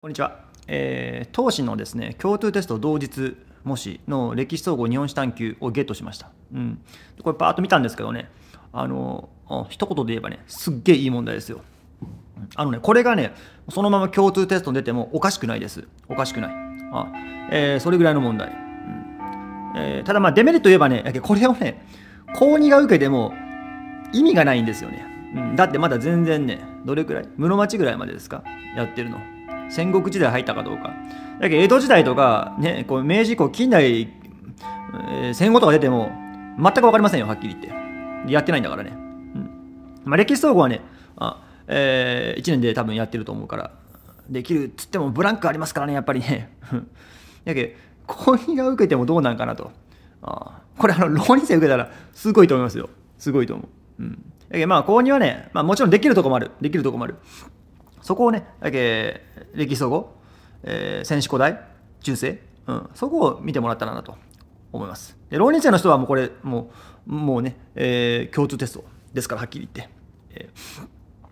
こんにちは、えー、当時のですね共通テスト同日模試の歴史総合日本史探究をゲットしました、うん、これパーッと見たんですけどねあの一言で言えばねすっげえいい問題ですよあのねこれがねそのまま共通テストに出てもおかしくないですおかしくないあ、えー、それぐらいの問題、うんえー、ただまあデメリット言いえばねこれをね高2が受けても意味がないんですよね、うん、だってまだ全然ねどれくらい室町ぐらいまでですかやってるの戦国時代入ったかどうか。だけど江戸時代とか、ね、こう明治以降、近代、えー、戦後とか出ても、全く分かりませんよ、はっきり言って。やってないんだからね。うんまあ、歴史総合はね、あえー、1年で多分やってると思うから、できるっつってもブランクありますからね、やっぱりね。だけど、婚姻が受けてもどうなんかなと。あこれ、あの、浪人生受けたら、すごいと思いますよ。すごいと思う。うん。だけど、まあ、購入はね、まあ、もちろんできるとこもある。できるとこもある。そこをね、だけ歴史総合、えー、戦士古代、中世、うん、そこを見てもらったらなと思います。で浪人生の人はもうこれ、もうもうね、えー、共通テストですから、はっきり言って。えー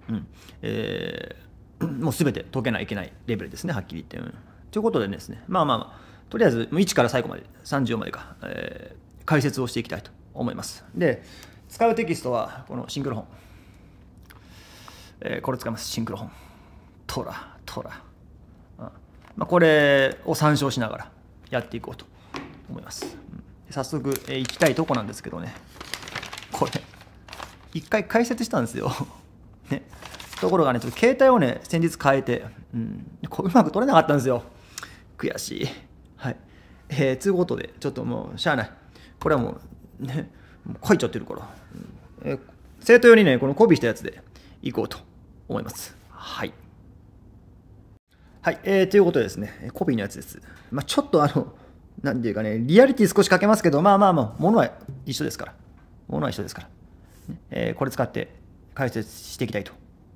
うんえー、もうすべて解けないいけないレベルですね、はっきり言って。うん、ということでですね、まあまあ、まあ、とりあえず1から最後まで、3 4までか、えー、解説をしていきたいと思います。で、使うテキストはこのシンクロ本。えー、これ使います、シンクロ本。トラトラ、うんまあ、これを参照しながらやっていこうと思います、うん、早速、えー、行きたいとこなんですけどねこれ一回解説したんですよ ねところがねちょっと携帯をね先日変えて、うん、こううまく取れなかったんですよ悔しいはいえー、つうことでちょっともうしゃあないこれはもうね書いちゃってるから、うんえー、生徒用にねこのコピーしたやつでいこうと思いますはいはい、えー、ということでですね、コピーのやつです。まあ、ちょっとあの、なんていうかね、リアリティ少しかけますけど、まあまあまあ、ものは一緒ですから。ものは一緒ですから。えー、これ使って解説していきたいと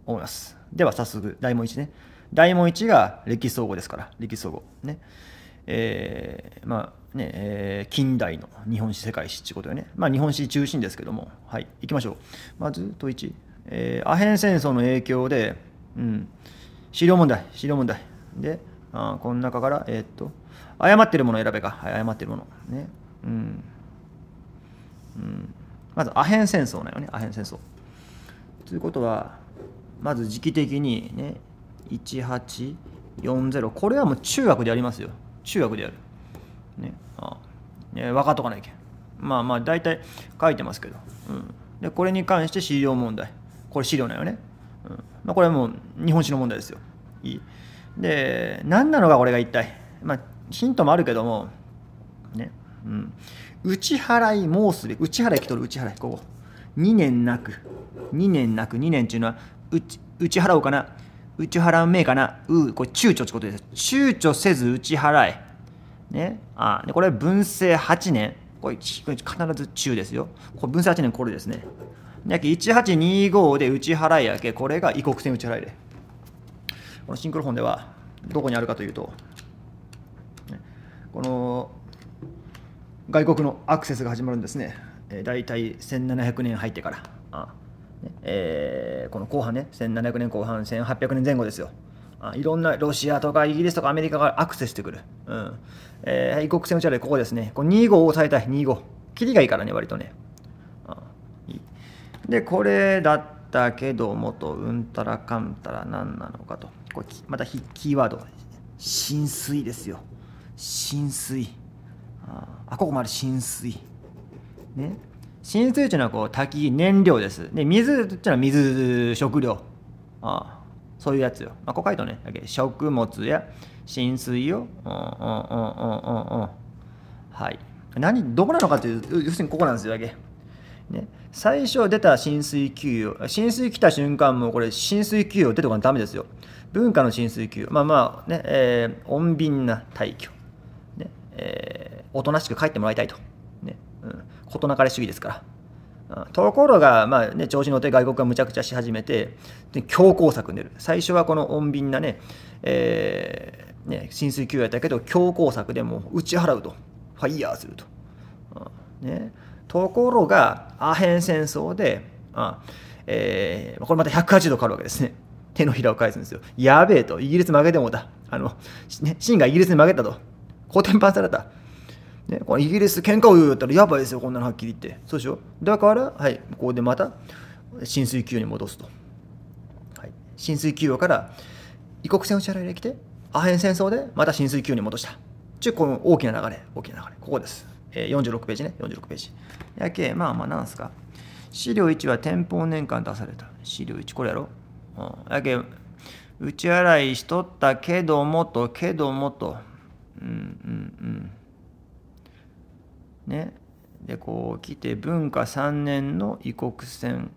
思います。では早速、大問1ね。大問1が歴史総合ですから、歴史総合。ね。えー、まあね、えー、近代の日本史世界史っていうことでね。まあ日本史中心ですけども、はい、行きましょう。まず、問1。えー、アヘン戦争の影響で、うん、資料問題、資料問題。で、あこの中から、えー、っと、誤ってるもの選べか。はい、誤ってるもの。ね。うん。うん、まず、アヘン戦争なよね。アヘン戦争。ということは、まず時期的にね、1840。これはもう中学でやりますよ。中学でやる。ね。あね分かっとかないけん。まあまあ、大体書いてますけど。うん。で、これに関して資料問題。これ資料なよね。うん。まあ、これはもう日本史の問題ですよ。いい。で何なのかこれが一体、まあ、ヒントもあるけども、ねうん、内払い申すべき内払い来とる内払いここ2年なく2年なく2年っていうのは内内払うかな内払うめえかなうこれ躊躇ってことです躊躇せず内払いねあでこれ文政8年これ必ず中ですよこれ文政8年これですねやけ1825で内払いやけこれが異国船内払いでこのシンクロフォンではどこにあるかというと、この外国のアクセスが始まるんですね。えー、大体1700年入ってから。えー、この後半ね、1700年後半、1800年前後ですよ。あいろんなロシアとかイギリスとかアメリカがアクセスしてくる。うんえー、異国船打ち上げ、ここですね。こ2号を抑えたい、2号。切りがいいからね、割とね。で、これだったけどもと、うんたらかんたら何なのかと。これまたキーワード浸水ですよ浸水あここある浸水ね浸水というのはこう滝燃料ですで水というのは水食料あそういうやつよ、まあ、ここ書いとねだけ食物や浸水をはい何どこなのかという要するにここなんですよだけね最初出た浸水給与、浸水来た瞬間もこれ浸水給与出てこないとダメですよ。文化の浸水給与、まあまあね、えー、穏便な退去、ねえー、おとなしく帰ってもらいたいと。ね、うん、事なかれ主義ですから。うん、ところが、まあね、調子に乗って外国がむちゃくちゃし始めて、で強硬策に出る。最初はこの穏便なね、えー、ね、浸水給与やったけど、強硬策でもう打ち払うと。ファイヤーすると。うん、ねところが、アヘン戦争で、あえー、これまた180度変わるわけですね。手のひらを返すんですよ。やべえと、イギリス負けてもだ。あの、ね、シンがイギリスに負けたと。う転パされた。ね、このイギリス喧嘩を言うよったらやばいですよ、こんなのはっきり言って。そうでしょだから、はい、ここでまた浸水給与に戻すと。はい、浸水給与から異国船を支払いできて、アヘン戦争でまた浸水給与に戻した。ちゅう、この大きな流れ、大きな流れ。ここです。えー、46ページね、46ページ。やけ、まあまあなんすか。資料1は天保年間出された。資料1、これやろ。うん、やけ、打ち洗いしとったけどもと、けどもと。うんうんうん。ね。で、こう来て、文化3年の異国船、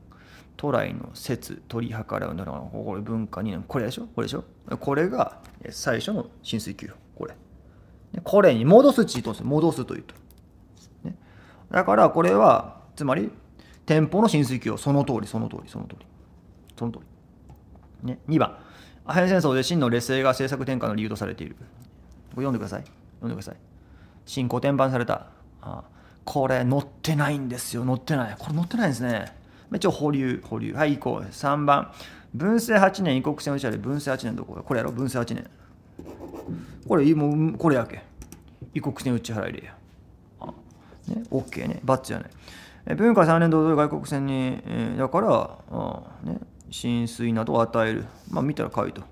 都来の説、取り計らうのだら、これ文化2年、これでしょこれでしょこれが最初の浸水給与。これ。これに戻すっちトす。戻すというと。だからこれは、つまり、店舗の浸水器をその通り、その通り、その通り、その通り。ね、2番、アヘン戦争で真の劣勢が政策転換の理由とされている。これ読んでください。読んでください。新古典版された。あこれ、載ってないんですよ。載ってない。これ載ってないんですね。一応保留、保留。はい、行こう。3番、文政8年、異国船打ち上げ、文政8年どここれやろ、文政8年。これ、もう、これやけ。異国船打ち払いでや。ね、OK ね、バッチじゃない。え文化3年同様外国船に、えー、だからね、浸水などを与える。まあ見たら書いと。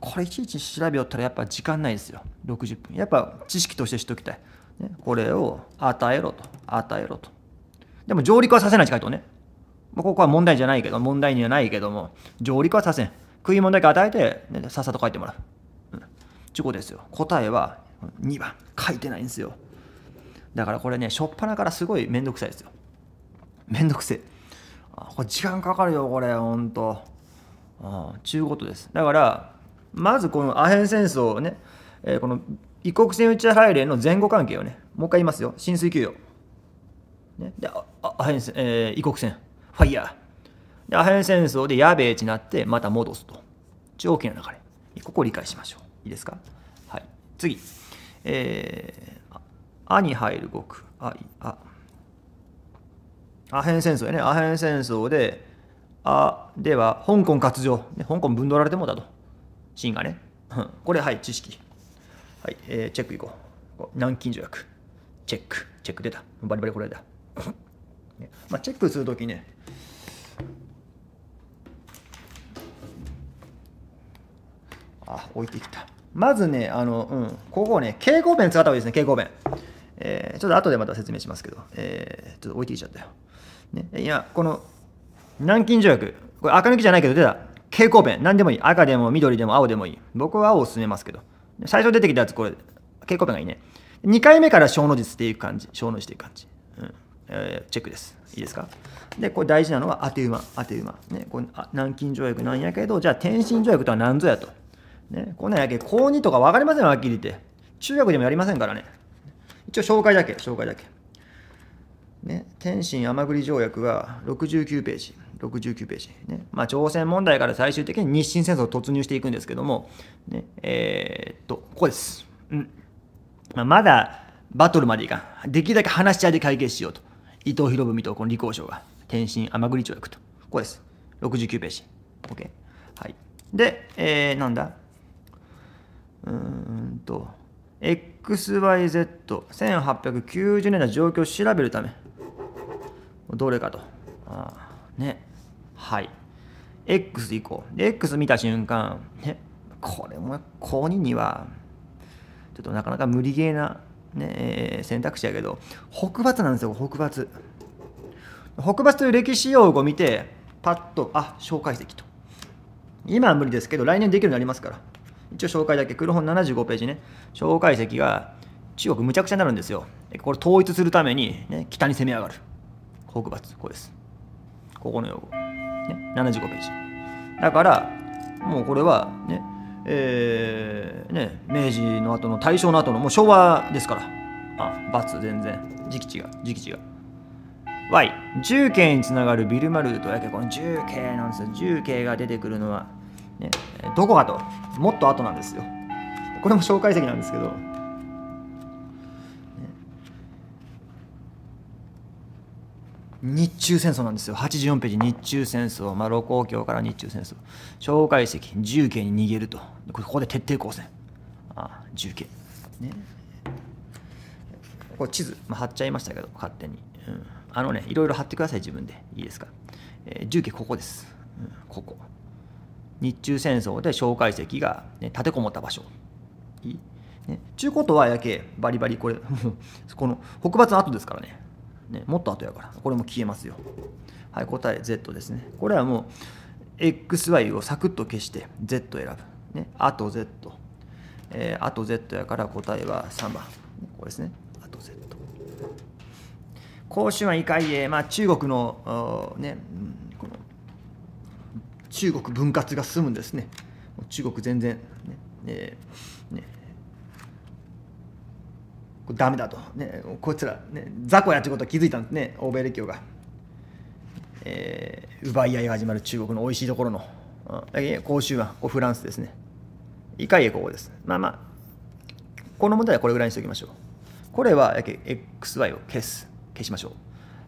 これいちいち調べよったらやっぱ時間ないですよ。60分。やっぱ知識としてしときたい。ね、これを与えろと。与えろと。でも上陸はさせないって書いとね。まあ、ここは問題じゃないけど、問題にはないけども、上陸はさせん。食い物だけ与えて、ね、さっさと書いてもらう。うん。ちゅですよ。答えは2番。書いてないんですよ。だからこれね、しょっぱなからすごいめんどくさいですよ。めんどくせえ。あこれ時間かかるよ、これ、ほんと。ああ、ちゅうことです。だから、まずこのアヘン戦争をね、えー、この異国船打ち配れの前後関係をね、もう一回言いますよ。浸水給与。ね、で、アヘン戦、えー、異国船、ファイヤー。で、アヘン戦争でやべえちなって、また戻すと。ちゅう大きな流れ。ここを理解しましょう。いいですかはい。次。えーあに入る語句。あ、あ。アヘン戦争やね。アヘン戦争で、あ、では、香港割譲。ね、香港分取られてもだと。シーンがね。これ、はい、知識。はい、えー、チェックいこう。南京条約。チェック。チェック出た。バリバリこれだ。ね、まあ、チェックするときね、あ、置いてきた。まずね、あの、うん、ここね、蛍光ペン使った方がいいですね、蛍光ペン。ちょっと後でまた説明しますけど、えー、ちょっと置いていちゃったよ。ね、いや、この、南京条約、これ赤抜きじゃないけど出た。蛍光ペン、何でもいい。赤でも緑でも青でもいい。僕は青を勧めますけど。最初出てきたやつ、これ、蛍光ペンがいいね。2回目から小の字っていう感じ。小の字っていう感じ。うんえー、チェックです。いいですかで、これ大事なのは当て馬、当て馬。ね、これ南京条約なんやけど、じゃあ天津条約とは何ぞやと。ね、こんなんやけ、高2とか分かりませんよ、はっきり言って。中学でもやりませんからね。応紹介だけ、紹介だけ。ね、天津甘栗条約が69ページ、69ページ、ねまあ、朝鮮問題から最終的に日清戦争突入していくんですけども、ね、えー、っと、ここです。うんまあ、まだバトルまでいかん。できるだけ話し合いで解決しようと。伊藤博文とこの李光省が、天津甘栗条約と。ここです。69ページ。OK。はい。で、えー、なんだうーんと。XYZ1890 年の状況を調べるためどれかとあねはい X こうで X 見た瞬間、ね、これも公認にはちょっとなかなか無理ゲーな、ねえー、選択肢やけど北伐なんですよ北伐北伐という歴史用語を見てパッとあ紹介石と今は無理ですけど来年できるようになりますから一応紹介だけ、黒本75ページね、蒋介石が中国むちゃくちゃになるんですよ。これ統一するために、ね、北に攻め上がる。北伐、こうです。ここの用語。ね、75ページ。だから、もうこれはね、えー、ね、明治の後の大正の後のもう昭和ですから。あ、伐、全然。時期違う、時期違う。Y、重慶につながるビルマルートやけこの重慶なんですよ。重慶が出てくるのはね、どこかともっと後なんですよこれも紹介石なんですけど、ね、日中戦争なんですよ84ページ日中戦争、まあ、露光橋から日中戦争蒋介石重慶に逃げるとここで徹底抗戦ああ重慶ねここ地図、まあ、貼っちゃいましたけど勝手に、うん、あのねいろいろ貼ってください自分でいいですか、えー、重慶ここです、うん、ここ日中戦争で蒋介石が、ね、立てこもった場所。ね、ちゅうことはやけバリバリこれ この北伐の後ですからねねもっと後やからこれも消えますよはい答え Z ですねこれはもう XY をサクッと消して Z 選ぶ、ね、あと Z、えー、あと Z やから答えは3番これですねあと Z 甲州は異界へ、まあ、中国の、ね、中国分割が進むんですね中国全然ね、えー、ねこれダメだと、ね、こいつら、ね、雑魚やっいうことは気づいたんですね欧米列強が、えー、奪い合いが始まる中国の美味しいところの、う広州はフランスですねいかいえここですまあまあこの問題はこれぐらいにしておきましょうこれは XY を消す消しましょう、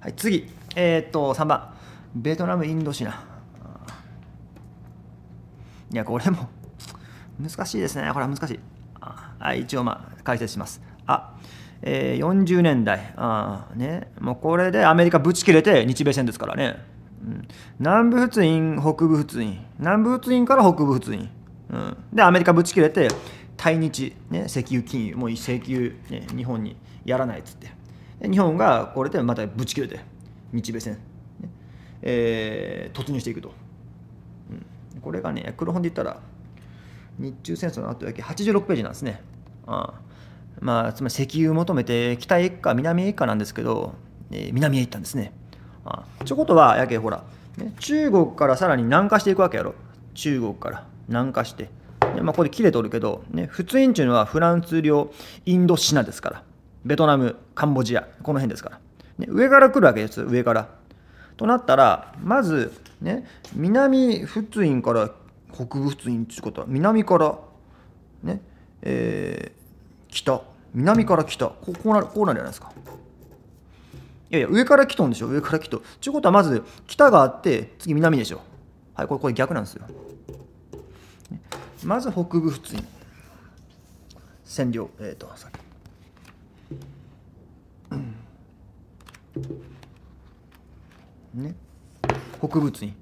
はい、次、えー、っと3番ベトナムインドシナいや、これも 難しいですね。これは難しい。はい、一応まあ解説します。あ、えー、40年代あ、ね、もうこれでアメリカぶち切れて日米戦ですからね、うん、南部仏印北部仏印南部仏印から北部仏印、うん、でアメリカぶち切れて対日、ね、石油金融もう石油、ね、日本にやらないっつってで日本がこれでまたぶち切れて日米戦、ねえー、突入していくと。これがね、黒本で言ったら、日中戦争の後だけ86ページなんですね。ああまあ、つまり石油求めて北へ行くか南へ行くかなんですけど、えー、南へ行ったんですね。ああちょことは、やけほら、ね、中国からさらに南下していくわけやろ。中国から南下して。でまあ、これ切れとるけど、ね、普通というのはフランス領インドシナですから。ベトナム、カンボジア、この辺ですから。ね、上から来るわけです、上から。となったら、まず、ね、南仏印から北部仏印っていうことは南からねえー、北南から北こうなるこうなるじゃないですかいやいや上から来とんでしょ上から来とちゅうことはまず北があって次南でしょはいこれこれ逆なんですよまず北部仏印占領えっ、ー、とさっきね北部に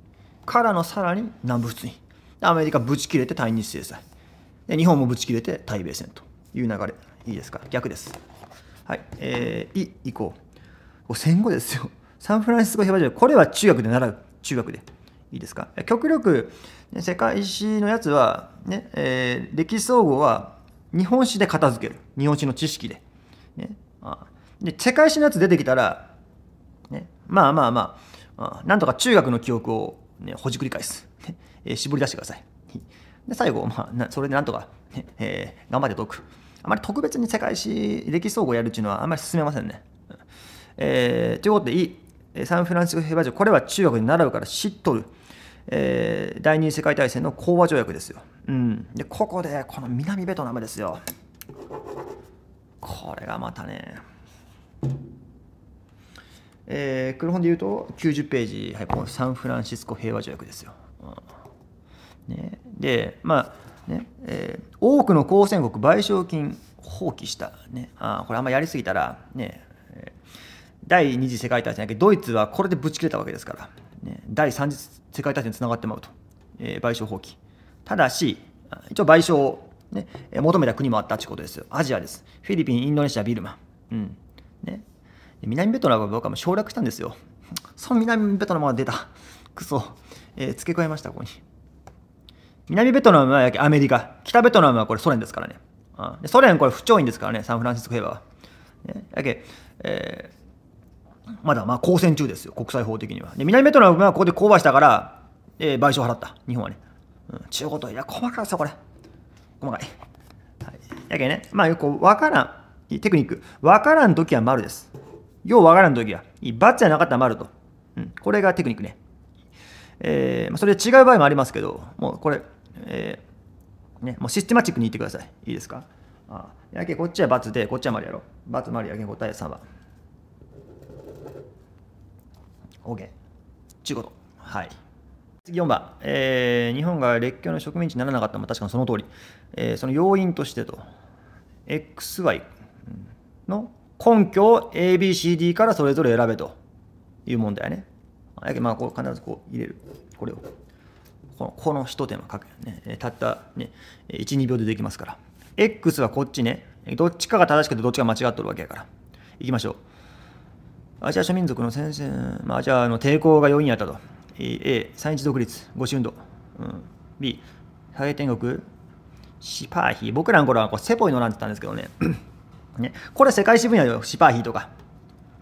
からのさらに南部物にアメリカぶち切れて対日制裁で日本もぶち切れて対米戦という流れいいですか逆ですはいえー、い以降戦後ですよサンフランシスコ平和条約これは中学で習う中学でいいですか極力、ね、世界史のやつはね、えー、歴史総合は日本史で片付ける日本史の知識で,、ね、あで世界史のやつ出てきたら、ね、まあまあまあなんとか中学の記憶を、ね、ほじくり返す、え絞り出してください。で最後、まあ、それでなんとかね、えー、頑張って解く。あまり特別に世界史歴史総合やるっていうのはあんまり進めませんね。えー、ということでいい、サンフランシスコ平和条約、これは中学に習うから知っとる、えー、第二次世界大戦の講和条約ですよ。うん、でここで、この南ベトナムですよ。これがまたね。えー、黒本で言うと90ページ、はい、サンフランシスコ平和条約ですよ。うん、ね、で、まあねえー、多くの交戦国賠償金放棄した、ね、あこれあんまやりすぎたら、ね、第二次世界大戦だけドイツはこれでぶち切れたわけですから、ね、第三次世界大戦につながってまうと、えー、賠償放棄。ただし、一応賠償を、ね、求めた国もあったということですよ。アジアです。フィリピン、インドネシア、ビルマ。うんね南ベトナムは僕はもう省略したんですよ。その南ベトナムが出た。くそ、えー、付け加えました、ここに。南ベトナムはアメリカ。北ベトナムはこれソ連ですからね。あソ連これ不調印ですからね、サンフランシスコ平和は。ね、やけ、えー、まだまあ交戦中ですよ、国際法的には。で南ベトナムはここで降馬したから、えー、賠償払った、日本はね。うん、中国と、いや、細かいですよ、これ。細かい。はい、やけね、まあよくわからん、テクニック。わからん時は丸です。ようわからん時は、バツじゃなかったら丸と。うん、これがテクニックね。えー、まあ、それ違う場合もありますけど、もうこれ、えー、ね、もうシステマチックに言ってください。いいですかあやけこっちは×で、こっちは丸やろ。×丸やけ答え3番。OK。ちゅうこと。はい。次4番、えー、日本が列強の植民地にならなかったのは確かにその通り、えー、その要因としてと、XY の根拠を ABCD からそれぞれ選べという問題ね。やけまあ、こう必ずこう入れる。これを。このこの一手間かけね。たったね、1、2秒でできますから。X はこっちね。どっちかが正しくてどっちか間違っとるわけやから。いきましょう。アジア諸民族の先生、まあ、アジアの抵抗が要因やったと。A、三一独立、五種運動。うん、B、大天国、シパーヒ。僕らの頃はこうセポイのなんて言ったんですけどね。ね、これ世界史分野よ、シパーヒーとか。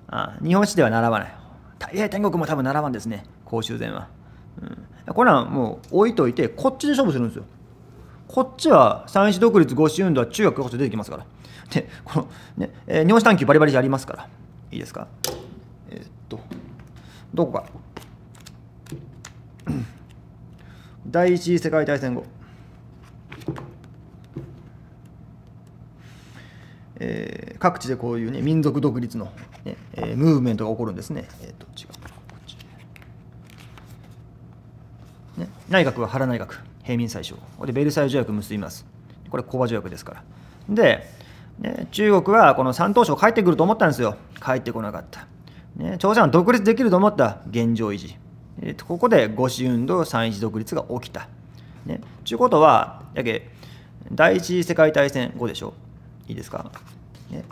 あ日本史では習わない。大英天国も多分習わんですね、公衆膳は。うん、これはもう置いといて、こっちで勝負するんですよ。こっちは三種独立、五種運動は中学こそ出てきますから。で、この、ね、えー、日本史探求バリバリじゃありますから。いいですかえー、っと、どこか。第一次世界大戦後。えー、各地でこういう、ね、民族独立のね、えー、ムーブメントが起こるんですね。えーと、違うね、内閣は原内閣、平民最小。で、ベルサイユ条約結びます。これ、コバ条約ですから。で、ね、中国はこの山東省帰ってくると思ったんですよ。帰ってこなかった。ね、朝鮮は独立できると思った現状維持。えー、ここで五四運動、三一独立が起きた。ね、ちゅうことは、やけ、第一次世界大戦後でしょ。いいですか、ね、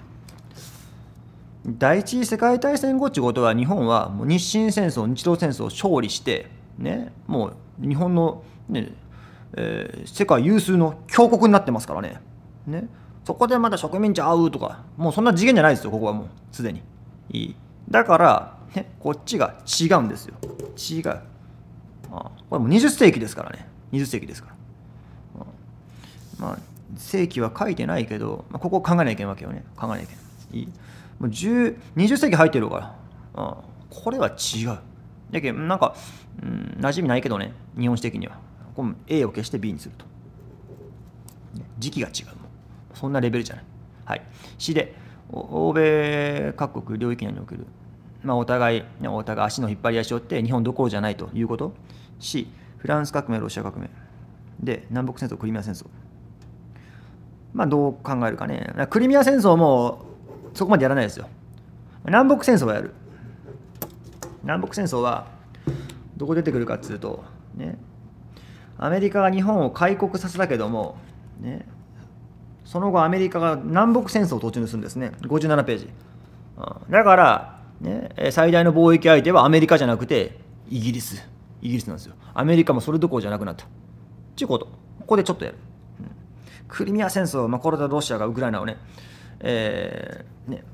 第一次世界大戦後ってことは日本はもう日清戦争日露戦争勝利して、ね、もう日本のね、えー、世界有数の強国になってますからねねそこでまた植民地合うとかもうそんな次元じゃないですよここはもうすでにいいだから、ね、こっちが違うんですよ違うあこれもう20世紀ですからね20世紀ですから、うん、まあ世紀は書いてないけど、まあ、ここ考えなきゃいけないわけよね考えなきゃいけないいいもう20世紀入ってるから、うん、これは違うだけどなんか、うん、馴染みないけどね日本史的にはこ A を消して B にすると時期が違うそんなレベルじゃない、はい、C で欧米各国領域内における、まあ、お互い、お互い足の引っ張り合いしよって日本どころじゃないということ C フランス革命ロシア革命で南北戦争クリミア戦争まあ、どう考えるかね。クリミア戦争もそこまでやらないですよ。南北戦争はやる。南北戦争はどこ出てくるかっつうと、ね、アメリカが日本を開国させたけども、ね、その後アメリカが南北戦争を途中にするんですね。57ページ。だから、ね、最大の貿易相手はアメリカじゃなくてイギリス。イギリスなんですよ。アメリカもそれどころじゃなくなった。ちゅうこと。ここでちょっとやる。クリミア戦争、まあ、これでロシアがウクライナをね、えー、ね、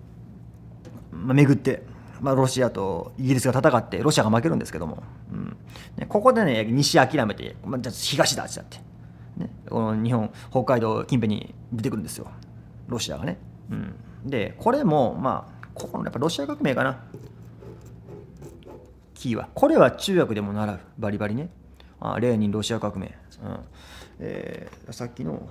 まあ、巡って、まあ、ロシアとイギリスが戦って、ロシアが負けるんですけども、うんね、ここでね、西諦めて、まあ、じゃ東だってって、ね、この日本、北海道近辺に出てくるんですよ、ロシアがね。うん、で、これも、まあ、ここのやっぱロシア革命かな、キーは。これは中学でも習う、バリバリね。あレーニン、ロシア革命。うんえー、さっきの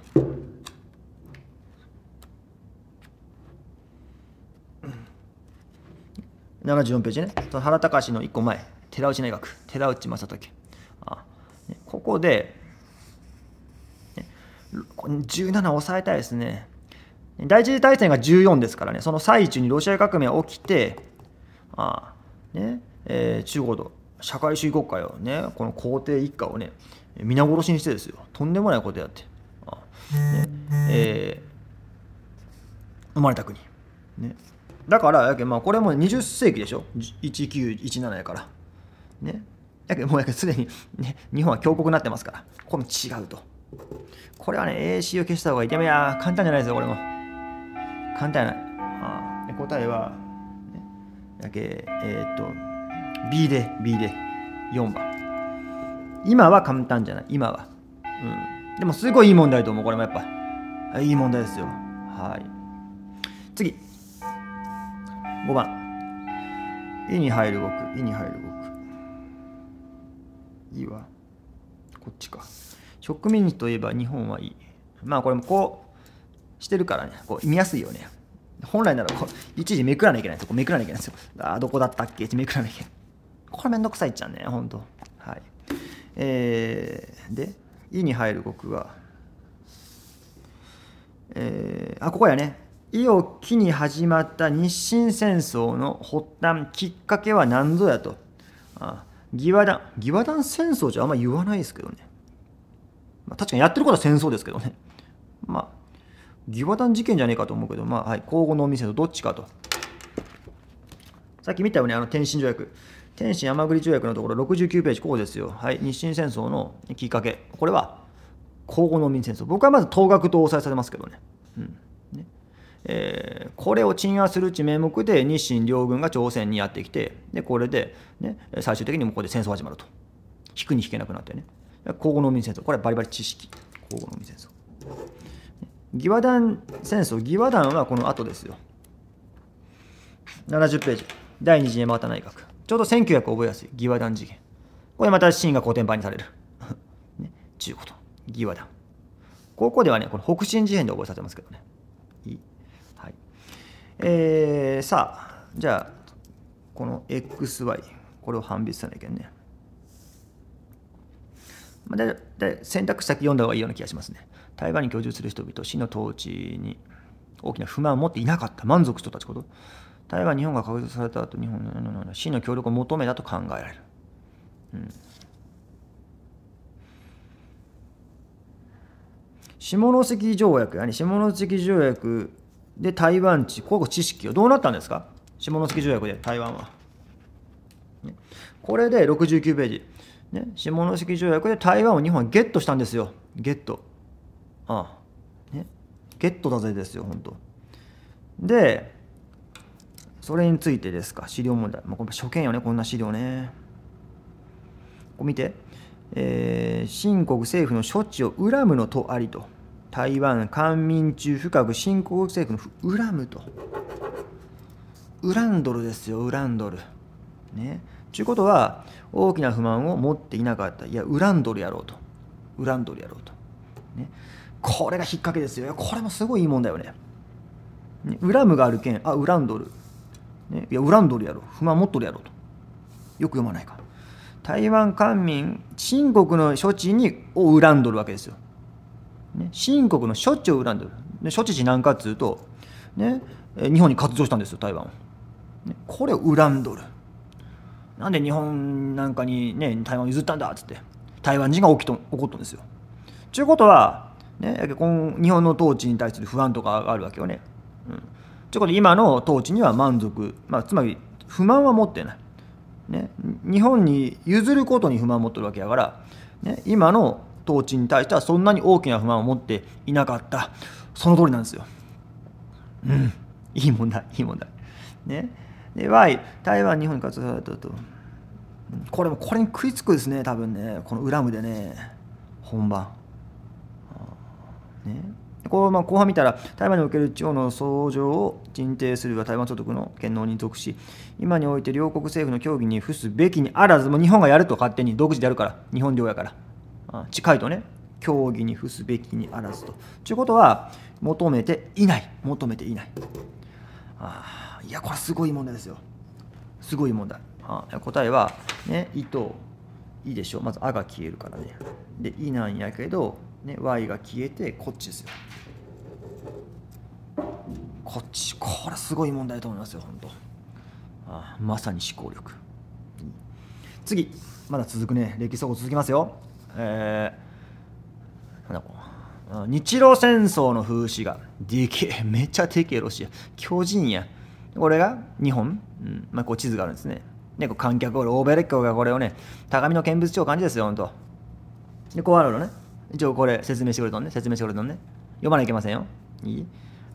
74ページね、原隆の1個前、寺内内閣、寺内正時。あここで、17抑えたいですね。第一次大戦が14ですからね、その最中にロシア革命が起きて、あねえー、中国と社会主義国家よ、ね、この皇帝一家をね、皆殺しにしてですよとんでもないことやって、ねえー、生まれた国、ね、だからやけ、まあ、これも20世紀でしょ1917やからねやけもうやけすでに、ね、日本は強国になってますからこれも違うとこれはね AC を消した方がいいでもいや簡単じゃないですよこれも簡単じゃないあ答えは、ね、やけえー、っと B で B で4番今は簡単じゃない今は、うん、でもすごいいい問題と思うこれもやっぱいい問題ですよはい次5番「い」に入るごく「い」に入るごく「い」はこっちか植民地といえば日本はいいまあこれもこうしてるからねこう見やすいよね本来ならこう一時めくらなきゃいけないそですよめくらなきゃいけないんですよあどこだったっけめくらなきゃいけないこれめんどくさいっちゃうねほんとえー、で、イに入る語が、えー、あ、ここやね。意を機に始まった日清戦争の発端、きっかけは何ぞやと。あ義和団、義和団戦争じゃあんま言わないですけどね。まあ、確かにやってることは戦争ですけどね。まあ、義和団事件じゃねえかと思うけど、まあ、はい、交互のお店とどっちかと。さっき見たよね、あの、天津条約。天津山栗条約のところ69ページ、こうですよ。はい、日清戦争のきっかけ。これは、皇后農民戦争。僕はまず東学とおさえされますけどね。うんえー、これを鎮圧するうち名目で日清両軍が朝鮮にやってきて、でこれで、ね、最終的にもここで戦争始まると。引くに引けなくなってね。皇后農民戦争。これはバリバリ知識。皇后農民戦争。義和団戦争、義和団はこの後ですよ。70ページ。第二次山形内閣。ちょうど1900覚えやすい。義和団事件。これまたシーンが古典版にされる。ね、中古と。義和団。高校ではね、この北進事変で覚えさせますけどね。いいはい。えー、さあ、じゃあ、この XY、これを判別さなきゃいけんね。まあ、だだ選択肢先読んだ方がいいような気がしますね。台湾に居住する人々、死の統治に大きな不満を持っていなかった、満足とたちこと。台湾、日本が確立された後日本の真の協力を求めたと考えられる、うん、下関条約やね下関条約で台湾地こう知識をどうなったんですか下関条約で台湾は、ね、これで69ページ、ね、下関条約で台湾を日本はゲットしたんですよゲットああ、ね、ゲットだぜですよ本当でそれについてですか、資料問題。まあ、これ初見よね、こんな資料ね。こう見て、えー、新国政府の処置を恨むのとありと。台湾、官民中深く新興国政府の恨むと。恨んどるですよ、恨んどる。ね。ちゅうことは、大きな不満を持っていなかった。いや、恨んどるやろうと。恨んどるやろうと。ね。これが引っ掛けですよ。これもすごいいい問題よね。恨むがある件、あ、恨んどる。ね、いや恨んどるやろ不満持っとるやろとよく読まないか台湾官民清国の処置にを恨んどるわけですよ、ね、清国の処置を恨んどるね、処置し何かっつうと、ね、日本に活動したんですよ台湾を、ね、これを恨んどるなんで日本なんかに、ね、台湾譲ったんだっつって台湾人が起きと起こったんですよちゅうことは、ね、この日本の統治に対する不安とかがあるわけよね、うんちょっと今の統治には満足、まあ、つまり不満は持ってない、ね、日本に譲ることに不満を持ってるわけだから、ね、今の統治に対してはそんなに大きな不満を持っていなかったその通りなんですようんいい問題いい問題ねで Y 台湾日本に活動されたとこれもこれに食いつくですね多分ねこの恨むでね本番ねこうまあ、後半見たら、台湾における地方の相乗を認定するは台湾所得の権能に属し、今において両国政府の協議に付すべきにあらず、も日本がやると勝手に独自でやるから、日本領やから、近いとね、協議に付すべきにあらずと。ということは、求めていない、求めていない。あいや、これすごい問題ですよ。すごい問題。あ答えは、ね、と、いいでしょう。まず、あが消えるからね。で、いなんやけど、ね、y が消えてこっちですよこっちこれすごい問題だと思いますよ本当あまさに思考力次まだ続くね歴史を続きますよえー、なんだ日露戦争の風刺がでけえ めちゃでけえロシア巨人やこれが日本、うんまあ、こう地図があるんですねねこう観客ベレックがこれをね高みの見物長を感じですよ本当でこうあるのね一応これ説明してくれたのね説明してくれたのね読まないといけませんよいい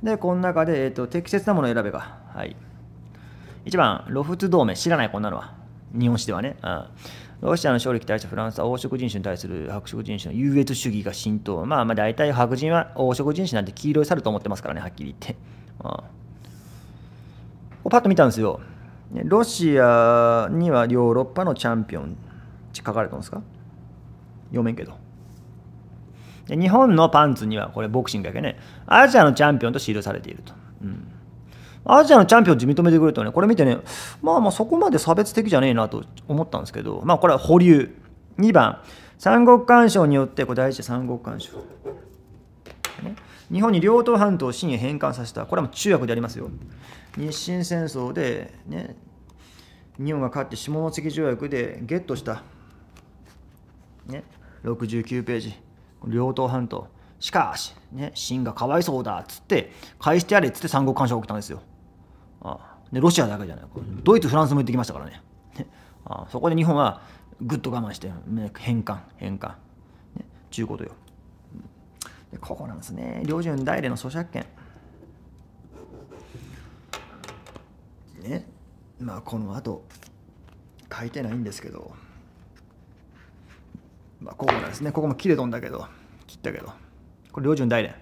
でこの中で、えーと、適切なものを選べばはい1番露仏同盟知らないこんなのは日本史ではね、うん、ロシアの勝利に対してフランスは黄色人種に対する白色人種の優越主義が浸透まあまあ大体白人は黄色人種なんて黄色い猿と思ってますからねはっきり言って、うん、パッと見たんですよロシアにはヨーロッパのチャンピオンって書かれてますか読めんけどで日本のパンツにはこれボクシングだけねアジアのチャンピオンと記されていると、うん、アジアのチャンピオンって認めてくれたねこれ見てねまあまあそこまで差別的じゃねえなと思ったんですけどまあこれは保留2番三国干渉によってこれ第一三国干渉、日本に両党半島を清に返還させたこれはもう中国でありますよ日清戦争でね日本が勝って下関条約でゲットした、ね、69ページ両党半島しかしね秦がかわいそうだっつって返してやれっつって三国干渉が起きたんですよあでロシアだけじゃないドイツフランスも行ってきましたからねあそこで日本はぐっと我慢して、ね、返還返還ねちゅうことよでここなんですね両順大連の租借権ねまあこの後書いてないんですけどまあ、ここなんですね。ここも切れとんだけど、切ったけど。これ、両順大連。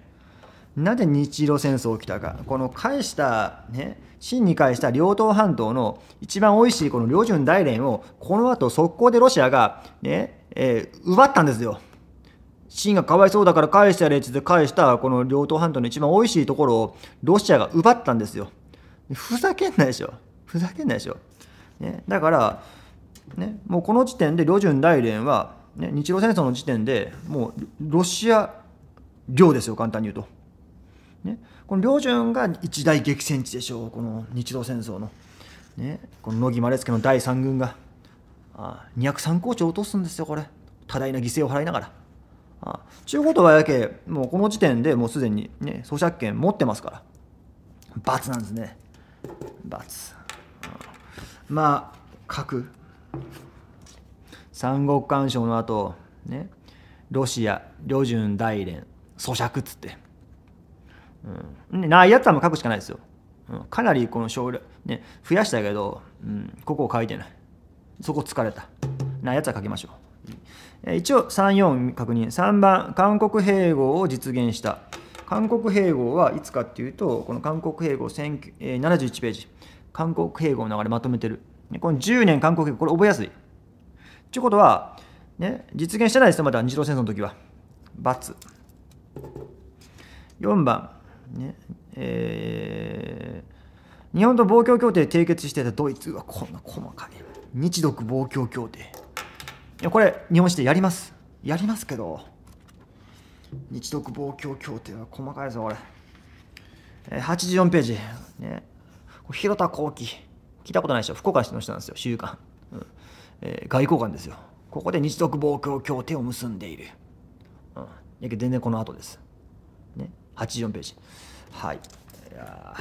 なぜ日露戦争起きたか。この返した、ね、清に返した両東半島の一番美味しいこの両順大連を、この後速攻でロシアが、ね、えー、奪ったんですよ。清がかわいそうだから返したやれってって返したこの両東半島の一番美味しいところをロシアが奪ったんですよ。ふざけんなでしょ。ふざけんなでしょ。ね、だから、ね、もうこの時点で旅順大連はね、日露戦争の時点でもうロシア領ですよ簡単に言うと、ね、この領順が一大激戦地でしょうこの日露戦争の、ね、この乃木丸助の第3軍が203高地を落とすんですよこれ多大な犠牲を払いながら。あちゅうことはやけもうこの時点でもうすでに、ね、租借権持ってますから罰なんですね罰まあ核三国干渉の後ねロシア旅順大連咀嚼っつって、うん、ないやつはもう書くしかないですよ、うん、かなりこの省略、ね、増やしたけど、うん、ここを書いてないそこ疲れたないやつは書きましょう一応34確認3番韓国併合を実現した韓国併合はいつかっていうとこの韓国併合71ページ韓国併合の流れまとめてるこの10年韓国併合これ覚えやすいちゅうことは、ね、実現してないですよ、まだ日露戦争の時は。×。4番、ねえー、日本と防共協定締結していたドイツはこんな細かい。日独防共協定。いや、これ、日本史でやります。やりますけど、日独防共協定は細かいぞ、これ。え84ページ。ね、広田幸喜。聞いたことないでしょ福岡市の人なんですよ、週刊。えー、外交官ですよここで日独防空協定を結んでいる、うん、やけ全然この後ですね84ページはいいや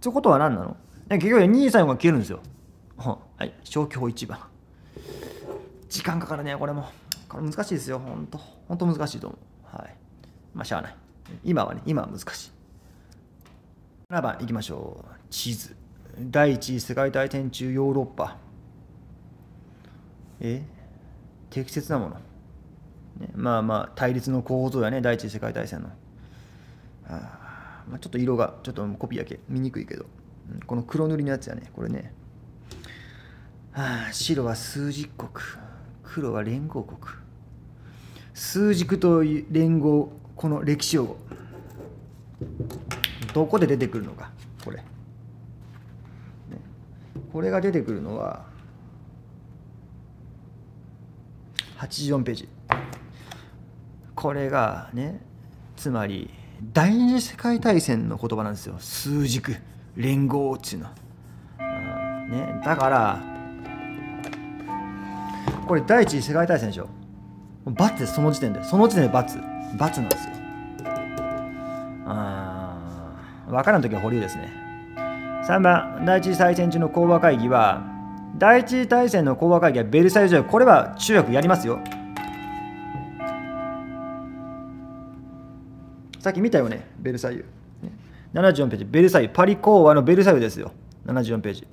ということは何なの結局2三最が消えるんですよ、はい消去法1番時間かかるねこれもこれ難しいですよほんとほんと難しいと思うはいまあしゃあない今はね今は難しい7番いきましょう地図第一次世界大戦中ヨーロッパえ適切なもの、ね、まあまあ対立の構造やね第一次世界大戦のあ、まあ、ちょっと色がちょっとコピーやけ見にくいけど、うん、この黒塗りのやつやねこれねあ、白は数十国黒は連合国数軸と連合この歴史用語どこで出てくるのかこれこれが出てくるのは84ページこれがねつまり第二次世界大戦の言葉なんですよ数軸連合っていうのは、ね、だからこれ第一次世界大戦でしょツですその時点でその時点でバツなんですよあ分からん時は保留ですね3番第一次大戦中の講和会議は第一次大戦の講和会議はベルサイユ条約これは中学やりますよさっき見たよねベルサイユ74ページベルサイユパリ講和のベルサイユですよ74ページ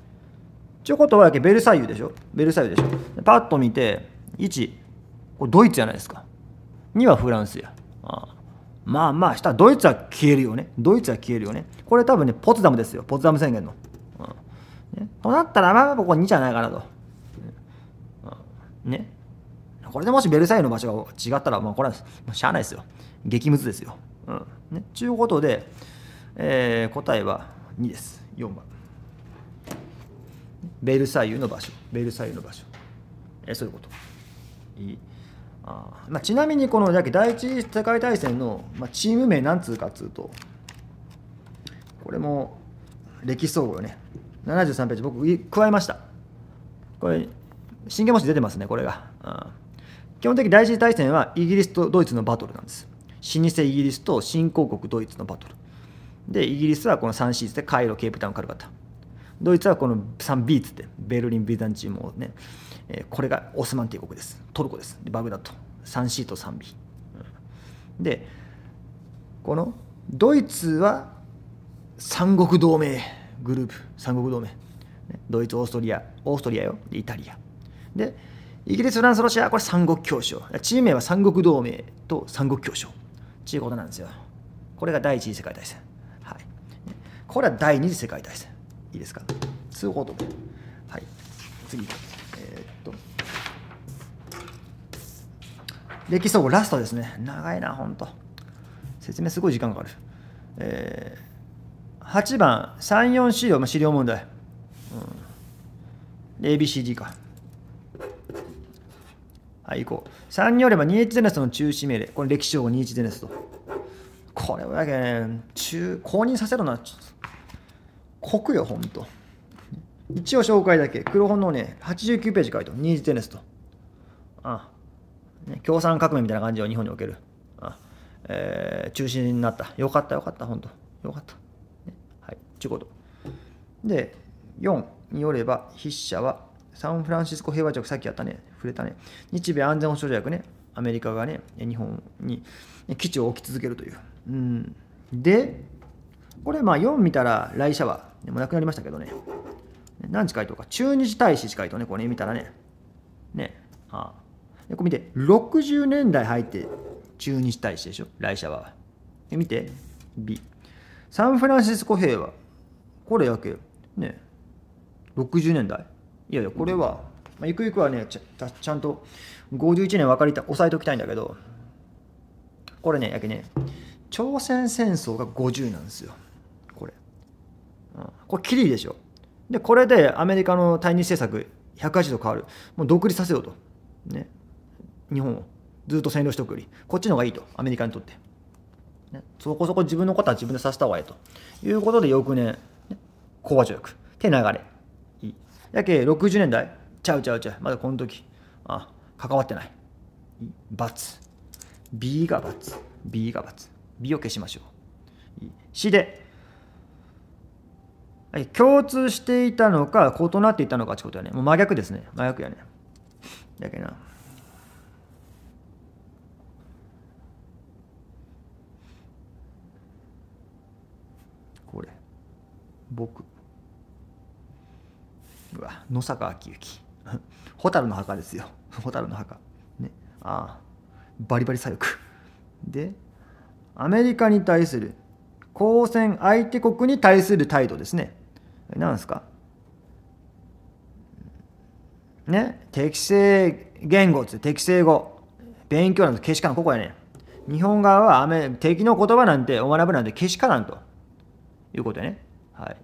ちょことはけベルサイユでしょベルサイユでしょパッと見て1これドイツじゃないですか2はフランスやああまあまあ、したドイツは消えるよね。ドイツは消えるよね。これ多分ね、ポツダムですよ。ポツダム宣言の。うんね、となったら、まあ、ここ2じゃないかなと。ね。これでもしベルサイユの場所が違ったら、まあ、これはしゃあないですよ。激ムズですよ。うん。ね。ちゅうことで、えー、答えは2です。4番。ベルサイユの場所。ベルサイユの場所。えー、そういうこと。いいあまあ、ちなみにこのだけ第一次世界大戦の、まあ、チーム名なんつうかっつうとこれも歴史総合よね73ページ僕加えましたこれ信玄文字出てますねこれが、うん、基本的第一次大戦はイギリスとドイツのバトルなんです老舗イギリスと新興国ドイツのバトルでイギリスはこの3シーズでカイロケープタウンカルカタドイツはこの 3B ーツで、ベルリンビザンチームをねえこれがオスマン帝国です。トルコです。バグダッド。3C と 3B。で、このドイツは三国同盟グループ、三国同盟。ドイツ、オーストリア、オーストリアよ、イタリア。で、イギリス、フランス、ロシア、これ三国協商。チーム名は三国同盟と三国協商。ちゅうことなんですよ。これが第一次世界大戦。はい。これは第二次世界大戦。いいですか通報と。はい。次。歴史総合ラストですね。長いな、ほんと。説明すごい時間かかる。えー、8番、3、4資料、まあ、資料問題。うん、ABCD か。はい、行こう。3によれば21ゼネスの中止命令。これ歴史用語21ゼネスとこれはやけん、中、公認させると。は、酷よ、ほんと。一応紹介だけ。黒本のね、89ページ書いて、21ゼネスとああ共産革命みたいな感じを日本における、あえー、中心になった。よかったよかった、本当よかった。ね、はい、ちゅうこと。で、4によれば、筆者はサンフランシスコ平和条約、さっきやったね、触れたね、日米安全保障条約ね、アメリカがね、日本に基地を置き続けるという。うん、で、これ、まあ4見たら、来社は、もうなくなりましたけどね、何時書いとか、中日大使しかいとね、これ、見たらね、ね、ああでこ見て、60年代入って、中日大使でしょ、来社は。で、見て、B。サンフランシスコ平和。これやけよ。ね。60年代。いやいや、これは、まあ、ゆくゆくはねちゃ、ちゃんと51年分かりた、押さえておきたいんだけど、これね、やけね、朝鮮戦争が50なんですよ。これ。うん、これ、きりでしょ。で、これでアメリカの対日政策180度変わる。もう独立させようと。ね。日本をずっと占領しておくよりこっちの方がいいとアメリカにとって、ね、そこそこ自分のことは自分でさせた方がいいということで翌年、ね、講和条約って流れいいやけ60年代ちゃうちゃうちゃうまだこの時あ関わってない罰 B が罰 B が罰 B を消しましょう C で共通していたのか異なっていたのかってことやねもう真逆ですね真逆やねだけな僕うわ野坂昭之 蛍の墓ですよ 蛍の墓ねああバリバリ左翼でアメリカに対する交戦相手国に対する態度ですね何ですかね適正言語って適正語勉強なんてけしからんここやね日本側は敵の言葉なんてお学ぶなんてけしからんということやねはい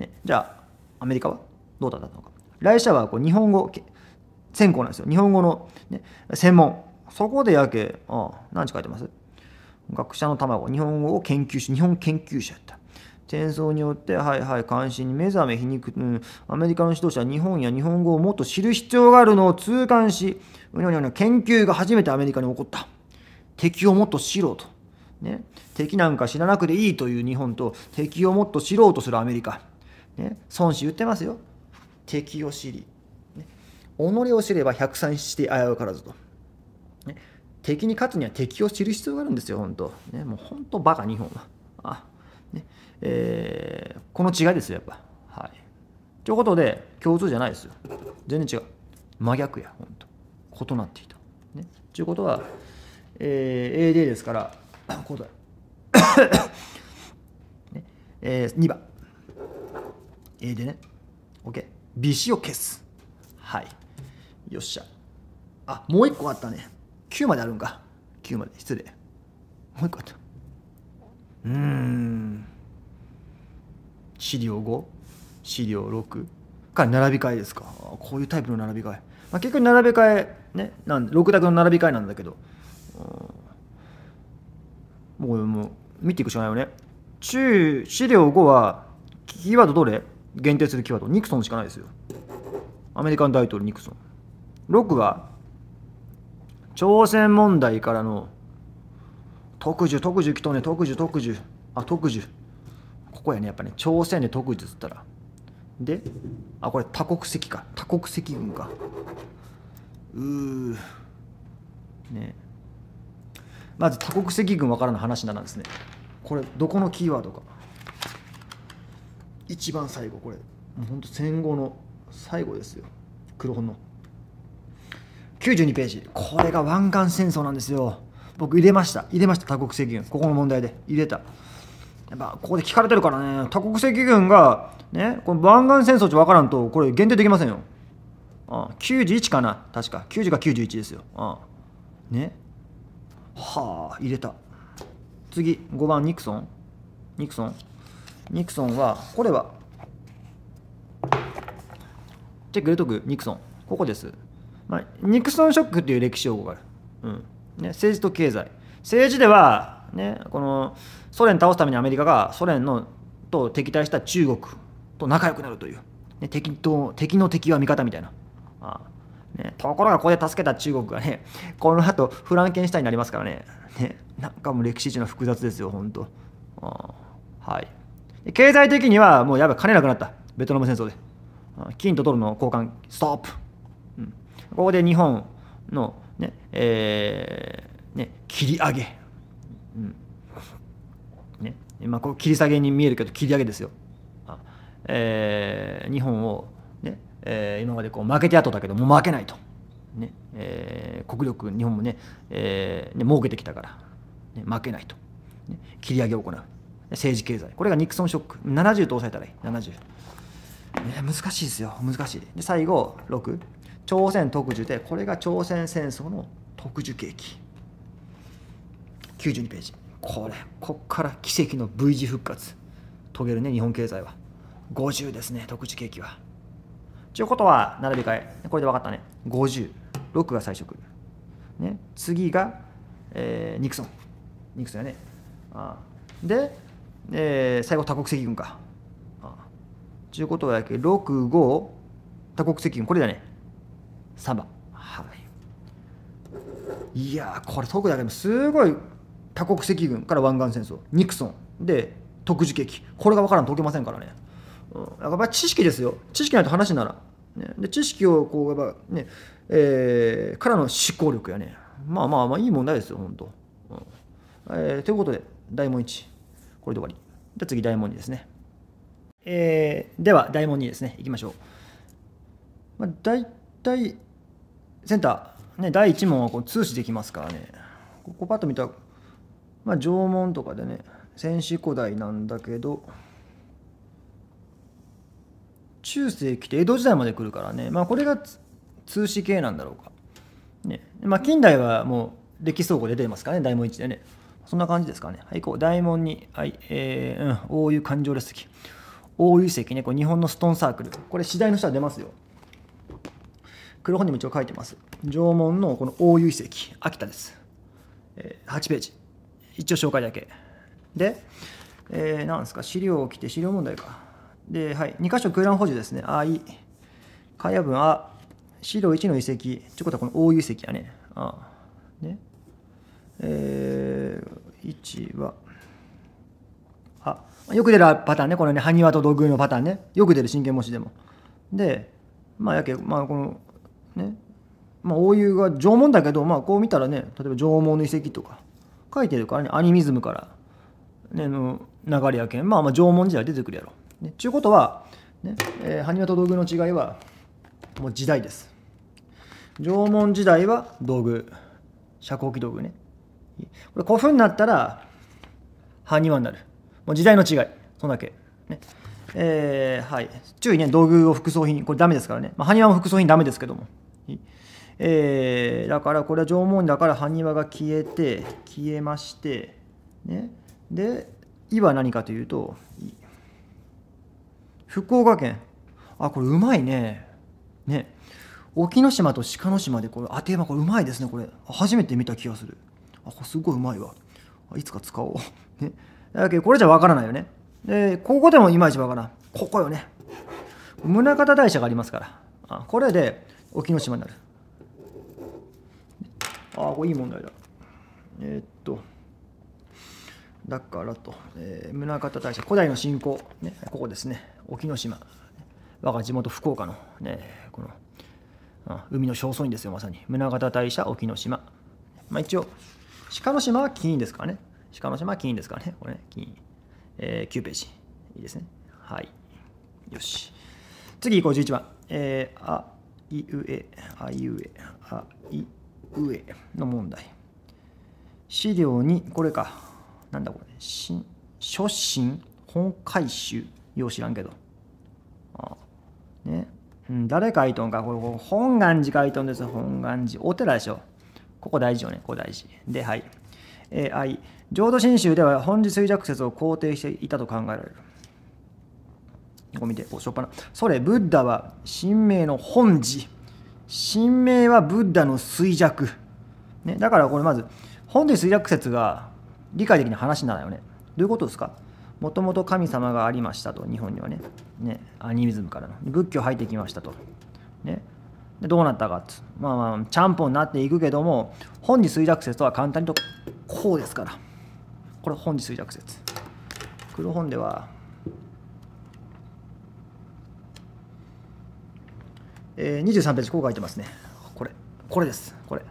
ね、じゃあアメリカはどうだったのか来社はこう日本語専攻なんですよ日本語の、ね、専門そこでやけああ何時書いてます学者の卵日本語を研究し日本研究者やった戦争によってはいはい関心に目覚め皮肉、うん、アメリカの指導者は日本や日本語をもっと知る必要があるのを痛感しうにょにょにょ研究が初めてアメリカに起こった敵をもっと知ろうとね、敵なんか知らなくていいという日本と敵をもっと知ろうとするアメリカ、ね、孫子言ってますよ敵を知り、ね、己を知れば百算して危うからずと、ね、敵に勝つには敵を知る必要があるんですよ本当ねもう本当バカ日本はあ、ねえー、この違いですよやっぱはいということで共通じゃないですよ全然違う真逆や本当異なっていたねということは、えー、AD ですからこうだ、ねえー、2番、えでね OK 微子を消すはいよっしゃあもう1個あったね9まであるんか9まで失礼もう1個あったうん資料5資料6から並び替えですかこういうタイプの並び替え、まあ、結局並び替えね6択の並び替えなんだけど、うんもうもう見ていくしかないよね中資料5はキーワードどれ限定するキーワードニクソンしかないですよアメリカの大統領ニクソン6は、朝鮮問題からの特需特需っとね特需特需あ特需ここやねやっぱね朝鮮で特需っつったらであこれ多国籍か多国籍軍かうーねまず多国籍軍わからん話にならですねこれどこのキーワードか一番最後これもうほんと戦後の最後ですよ黒本の92ページこれが湾岸戦争なんですよ僕入れました入れました多国籍軍ここの問題で入れたやっぱここで聞かれてるからね多国籍軍がねこの湾岸戦争って分からんとこれ限定できませんよああ91かな確か90か91ですよああねはあ入れた次5番ニクソンニクソンニクソンはこれはチェック入れとくニクソンここです、まあ、ニクソンショックっていう歴史用語がある、うんね、政治と経済政治では、ね、このソ連倒すためにアメリカがソ連のと敵対した中国と仲良くなるという、ね、敵と敵の敵は味方みたいなああね、ところがここで助けた中国がね、この後フランケンシュタインになりますからね。ねなんかもう歴史中の複雑ですよ、本当はい。経済的にはもうやばい、金なくなった。ベトナム戦争で。金とドルの交換、ストップ。うん、ここで日本のね、えー、ね、切り上げ。うんねまあ、こう切り下げに見えるけど切り上げですよ、えー、日本をえー、今までこう負けて後だけどもう負けないと、ねえー、国力日本もね,、えー、ね儲けてきたから、ね、負けないと、ね、切り上げを行う政治経済これがニクソンショック70と抑えたらいい70、えー、難しいですよ難しいで最後6朝鮮特需でこれが朝鮮戦争の特需景気92ページこれこっから奇跡の V 字復活遂げるね日本経済は50ですね特需景気は。ちゅうことは、並び替え。これで分かったね。50。6が最初。ね、次が、えー、ニクソン。ニクソンやね。あで、えー、最後多国籍軍か。ちゅうことはやけ、6、5、多国籍軍。これだね。3番。はい。いやこれ特にだけすごい多国籍軍から湾岸戦争。ニクソン。で、特殊劇。これが分からんと解けませんからね。うん、やっぱ知識ですよ知識ないと話にならん、ね、で知識をこうやっぱねえー、からの思考力やねまあまあまあいい問題ですよ本当、うんえー、ということで大問1これで終わりじゃ次大問2ですねえー、では大問2ですねいきましょう、まあ、大体センター、ね、第1問はこう通視できますからねここパッと見たら、まあ、縄文とかでね戦死古代なんだけど中世来て江戸時代まで来るからね、まあ、これが通史系なんだろうか、ねまあ、近代はもう歴史倉庫で出てますからね大門一でねそんな感じですかねはいこう大門に、はいえーうん、大湯環状列石大湯石ねこう日本のストーンサークルこれ次第の人は出ますよ黒本にも一応書いてます縄文のこの大湯遺跡秋田です、え8ページ一応紹介だけで、えー、なんですか資料を着て資料問題かで、はい、2箇所空欄補充ですね。あ、い、かや分あ、白1の遺跡。ってことはこの大遺跡だね。あ、ね。えー、1は、あ、よく出るパターンね。このね、埴輪と土偶のパターンね。よく出る真剣模試でも。で、まあ、やけ、まあ、この、ね、まあ、応用が縄文だけど、まあ、こう見たらね、例えば縄文の遺跡とか、書いてるからね、アニミズムから、ね、の流れやけん、まあ、まあ、縄文時代出てくるやろ。ね、ちゅうことは、ねえー、埴輪と道具の違いはもう時代です。縄文時代は道具、遮光器道具ね。これ古墳になったら埴輪になる。もう時代の違い、そんだけ。ねえー、はい、注意ね、道具を副葬品、これダメですからね。まあ、埴輪も副葬品ダメですけども。えー、だからこれは縄文だから埴輪が消えて、消えまして、ね、で、「い」は何かというと、「福岡県あこれうまいねね沖ノ島と鹿ノ島でこれ当て馬これうまいですねこれ初めて見た気がするあこれすごいうまいわいつか使おうねだけどこれじゃわからないよねでここでもいまいちわからんここよね宗像大社がありますからあこれで沖ノ島になるあこれいい問題だえー、っとだからと、えー、宗像大社、古代の信仰、ね、ここですね、沖ノ島、我が地元福岡の、ね、この、あ海の正倉院ですよ、まさに。宗像大社、沖ノ島。まあ、一応、鹿の島は金ですからね。鹿の島は金ですからね。これね、金。えー、9ページ。いいですね。はい。よし。次、51番。えー、あ、いうえ、あいうえ、あいうえの問題。資料に、これか。なんだこれ新初心本回収よう知らんけどああね、うん、誰書いとんかこれ本願寺書いとんです本願寺お寺でしょここ大事よねここ大事ではい、えー、い。浄土真宗では本日衰弱説を肯定していたと考えられるここ見ておしょっぱなそれブッダは神明の本寺神明はブッダの衰弱、ね、だからこれまず本日衰弱説が理解できない話ならよね。どういうことですかもともと神様がありましたと、日本にはね。ね、アニミズムからの。仏教入ってきましたと。ね。でどうなったかまあまあ、ちゃんぽんになっていくけども、本に衰弱説とは簡単にと、こうですから。これ本に衰弱説。黒本では、えー、23ページこう書いてますね。これ。これです。これ。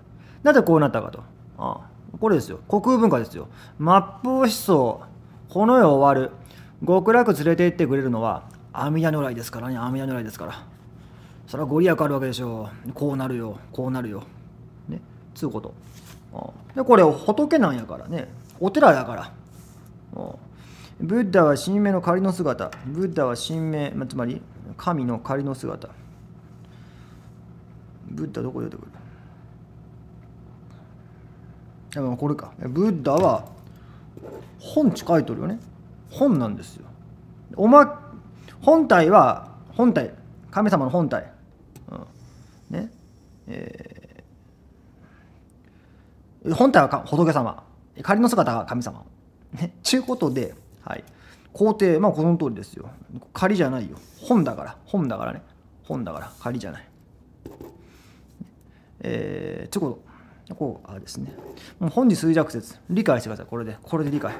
なぜこうなったかと。ああこれですよ。国文化ですよ。末法思想、この世終わる。極楽連れて行ってくれるのは、阿弥陀如来ですからね、阿弥陀如来ですから。それはご利益あるわけでしょう。こうなるよ、こうなるよ。ね、つうこと。で、これ仏なんやからね、お寺やから。ブッダは神明の仮の姿。ブッダは神明、まつまり神の仮の姿。ブッダどこ出てくるでもこれかブッダは本っ書いてるよね本なんですよおま本体は本体神様の本体、うん、ねえー、本体は仏様仮の姿が神様ねちゅうことではい皇帝まあこの通りですよ仮じゃないよ本だから本だからね本だから仮じゃないえー、ちゅうことこう、あれですね。もう本日衰弱説。理解してください。これで。これで理解。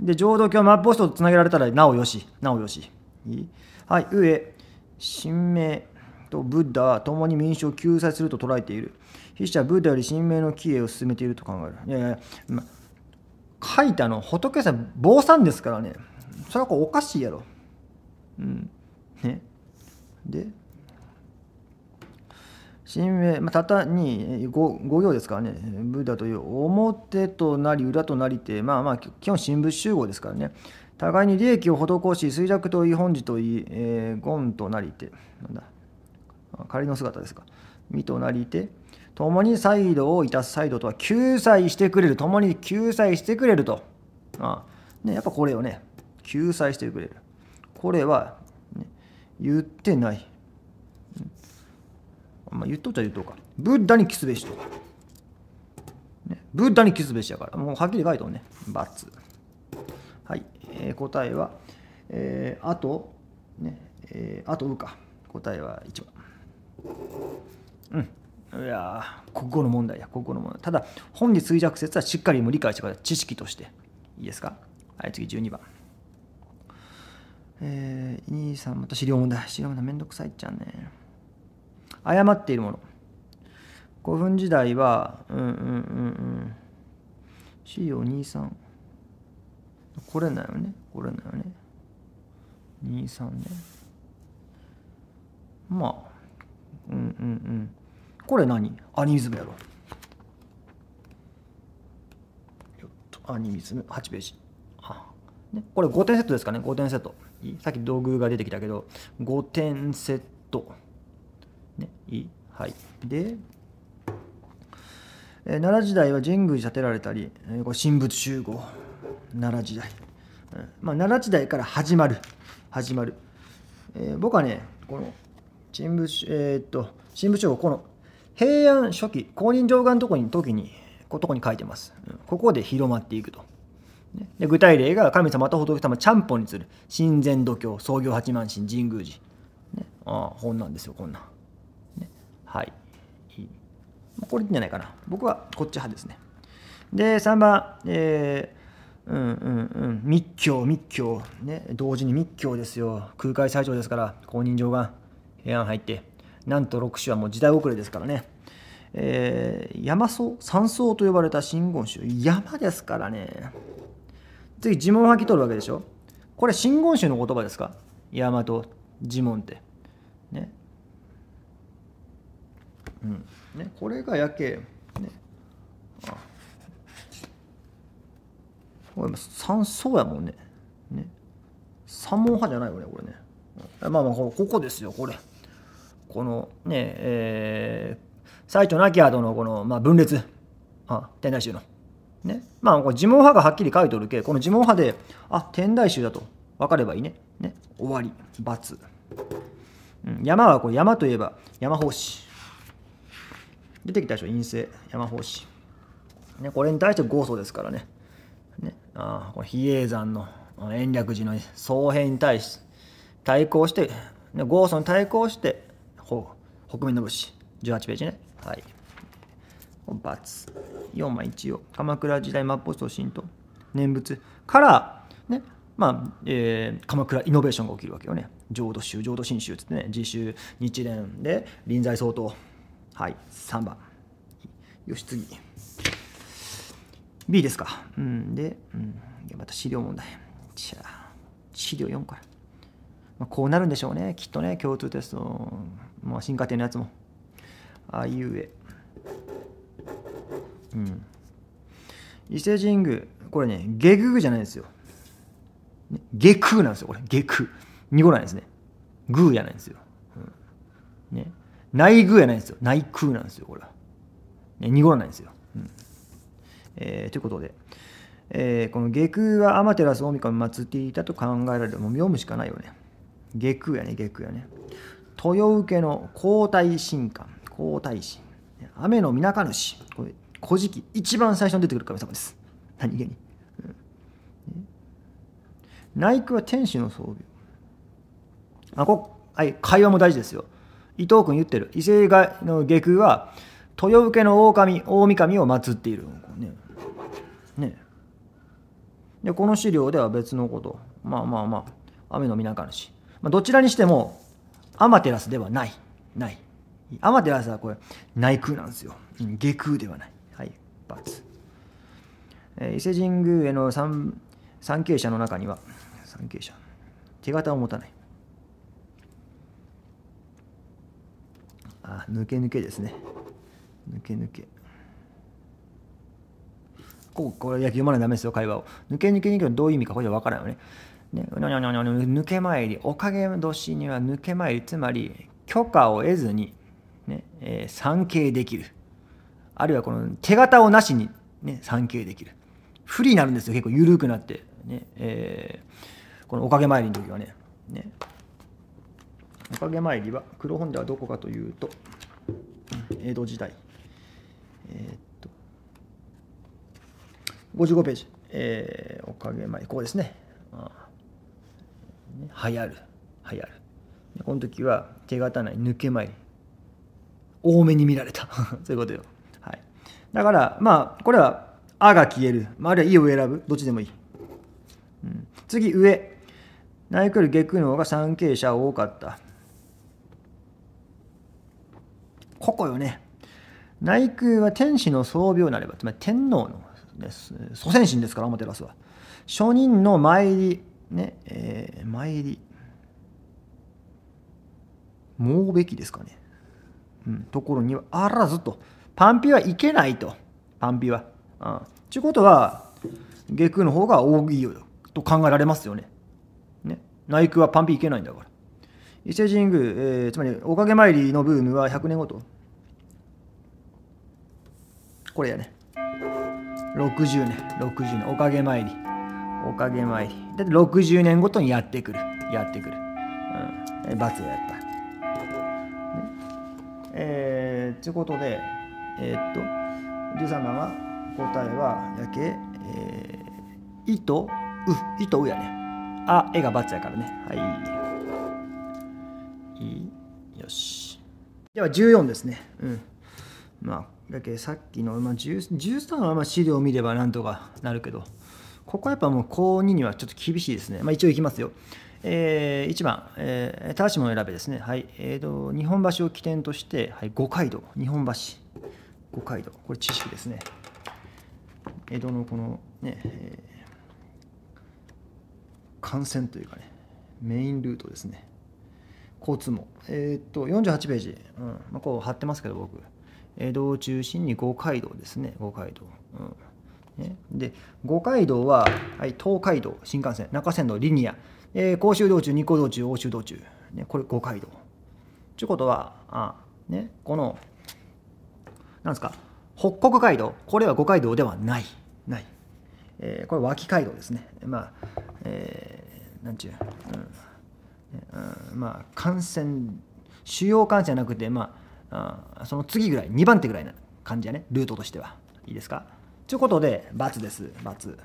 で、浄土教マップポストとつなげられたら、なおよし。なおよし。はい。上、神明とブッダは共に民主を救済すると捉えている。筆者はブッダより神明の帰依を進めていると考える。いやいや、ま、書いたの、仏さん、坊さんですからね。それはこうおかしいやろ。うん。ね。で、神明、まあ、たったに 5, 5行ですからね、ブ田ダという表となり裏となりって、まあまあ、基本新仏集合ですからね、互いに利益を施し、衰弱といい、本事といい、えー、ゴとなりて、なんだ、仮の姿ですか、身となりて、共に再度をいたす再度とは、救済してくれる、共に救済してくれると。ああね、やっぱこれをね、救済してくれる。これは、ね、言ってない。まあ、言っとっちゃ言っとうか。ブッダにキスべしとか。ね、ブッダにキスべしやから。もうはっきり書いとんね。×。はい。えー、答えは、えー、あと、ね、えー、あとうか。答えは1番。うん。いや国語の問題や、国語の問題。ただ、本に衰弱説はしっかり理解してください。知識として。いいですかはい、次12番。えー、兄さん、また資料問題。資料問題めんどくさいっちゃうね。誤っているもの古墳時代はうんうんうんうん C423 これなよねこれなよね23ねまあうんうんうんこれ何アニミズムやろアニミズム8ページあね、これ5点セットですかね5点セットさっき道具が出てきたけど5点セットはい。で、え奈良時代は神宮寺建てられたり、え神仏集合、奈良時代。まあ、奈良時代から始まる。始まる。えー、僕はね、この神仏、えー、っと、神仏集合、この平安初期、公認上岸のとこに、時に、ここに書いてます。ここで広まっていくと。で具体例が神様と仏様ちゃんぽんにする神前度教創業八幡神神宮寺、ね、ああ本なんですよこんなはいこれじゃないかな僕はこっち派ですねで3番、えー、うんうんうん密教密教ね同時に密教ですよ空海最長ですから公認上官平安入ってなんと6種はもう時代遅れですからねえー、山荘山荘と呼ばれた真言宗山ですからね次呪文を吐き取るわけでしょこれ真言宗の言葉ですか山と呪文ってねうんね、これがやけ、ね、これ酸層やもんねね三門派じゃないよねこれねまあまあここですよこれこのねええ。最長なき後のこの、まあ、分裂あ天台宗のねまあこれ自問派がはっきり書いとるけこの自問派であ天台宗だと分かればいいねね終わり×、うん、山はこれ山といえば山法師出てきたでしょ陰性山法師、ね、これに対して豪祖ですからねねあこの比叡山の延暦寺の総兵に対し対抗して、ね、豪祖に対抗して北面の武士18ページねはいツ4枚一応鎌倉時代末法と神と念仏からねまあえー、鎌倉イノベーションが起きるわけよね浄土宗浄土真宗っつってね自宗日蓮で臨済総統はい3番よし次 B ですかうんで、うん、また資料問題じゃあ資料4から、まあ、こうなるんでしょうねきっとね共通テスト、まあ、進化点のやつもあいうえうん伊勢神宮これね下宮じゃないんですよ下空なんですよこれ下空濁らないですねグーじゃないんですよ、うん、ね内宮やないんですよ。内宮なんですよ、これは。ね、濁らないんですよ。うんえー、ということで、えー、この下宮は天照大神を祀っていたと考えられる。もう読むしかないよね。下宮やね、下宮やね。豊受の皇太神官、皇太神。雨の皆主。これ、古事記、一番最初に出てくる神様です。何気に。内宮は天使の装備。あこはい、会話も大事ですよ。伊藤君言ってる伊勢がの下宮は豊受けの狼大神を祀っているねねでこの資料では別のことまあまあまあ雨の皆からし、まあ、どちらにしてもアマテラスではないないアマテラスはこれ内宮なんですよ下空ではないはい×、え伊勢神宮への参参詣者の中には参詣者手形を持たないあ抜け抜けですね抜け抜けここれ野球読まないとダメですよ会話を抜け抜け抜けどういう意味かこれゃ、分からんよねねにょにょにょにょ抜け参りおかげ年には抜け参りつまり許可を得ずにね、えー、参詣できるあるいはこの手形をなしに、ね、参詣できる不利になるんですよ結構緩くなってね、ねえー、このおかげ参りの時はねねおかげ参りは黒本ではどこかというと江戸時代えー、っと55ページ、えー、おかげ参りここですねね流行る流行るこの時は手堅い抜け参り多めに見られた そういうことよ、はい、だからまあこれは「あ」が消える、まあ、あるいは「い」を選ぶどっちでもいい、うん、次上内来る下空の方が参詣者多かったこよね内宮は天使の創病なればつまり天皇のね、祖先神ですからおもてすは初任の参りねえー、参りもうべきですかね、うん、ところにはあらずとパンピはいけないとパンピはうんちゅうことは下空の方が大いいよと考えられますよねね内宮はパンピいけないんだから伊勢神宮、えー、つまりおかげ参りのブームは100年ごとこれやね60年60年おかげ参りおかげ参りだって60年ごとにやってくるやってくるうん罰やったねえー、ちゅうことでえー、っと13番は答えはやけえー、いとういとうやねあえが罰やからねはいいいよしでは14ですねうんまあだけさっきの、まあ、13はま資料を見ればなんとかなるけど、ここはやっぱもう高2にはちょっと厳しいですね。まあ、一応いきますよ。えー、1番、えー、田橋の選べですね。はい。えーと、日本橋を起点として、はい、五街道、日本橋、五街道、これ知識ですね。江戸のこのね、えー、幹線というかね、メインルートですね。交通網。えっ、ー、と、48ページ、うんまあ、こう貼ってますけど、僕。江戸を中心に五街道ですね五街道、うん、ね、で五街道は、はい、東海道新幹線中山道リニア、えー、甲州道中日光道中奥州道中、ね、これ五街道ちゅうことはあ、ね、このなんですか北国街道これは五街道ではないない、えー、これ脇街道ですねまあ、えー、なんちゅう、うんうん、まあ幹線主要幹線じゃなくてまあその次ぐらい2番手ぐらいな感じやねルートとしてはいいですかということで×です×、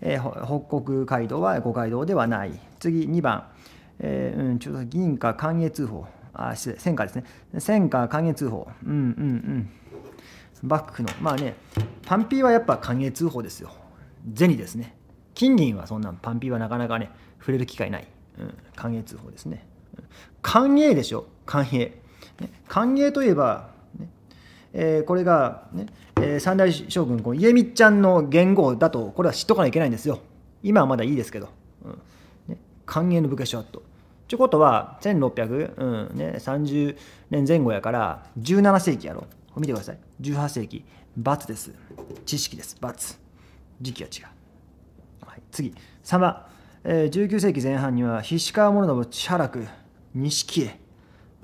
えー、北国街道は五街道ではない次2番、えー、うん、ちょっと銀貨関越通報あ失礼戦火ですね戦火関越通報うんうんうん幕府のまあねパンピーはやっぱ関越通報ですよ銭ですね金銀はそんなんパンピーはなかなかね触れる機会ない、うん、関越通報ですね、関営でしょ関営歓迎といえば、ねえー、これがね、えー、三大将軍、この家光ちゃんの元号だと、これは知っとかないといけないんですよ。今はまだいいですけど、うんね、歓迎の武家諸と。ということは、1630、うんね、年前後やから、17世紀やろ。見てください。18世紀、罰です。知識です、罰時期は違う。はい、次、3番、えー、19世紀前半には、菱川物の千原区、錦絵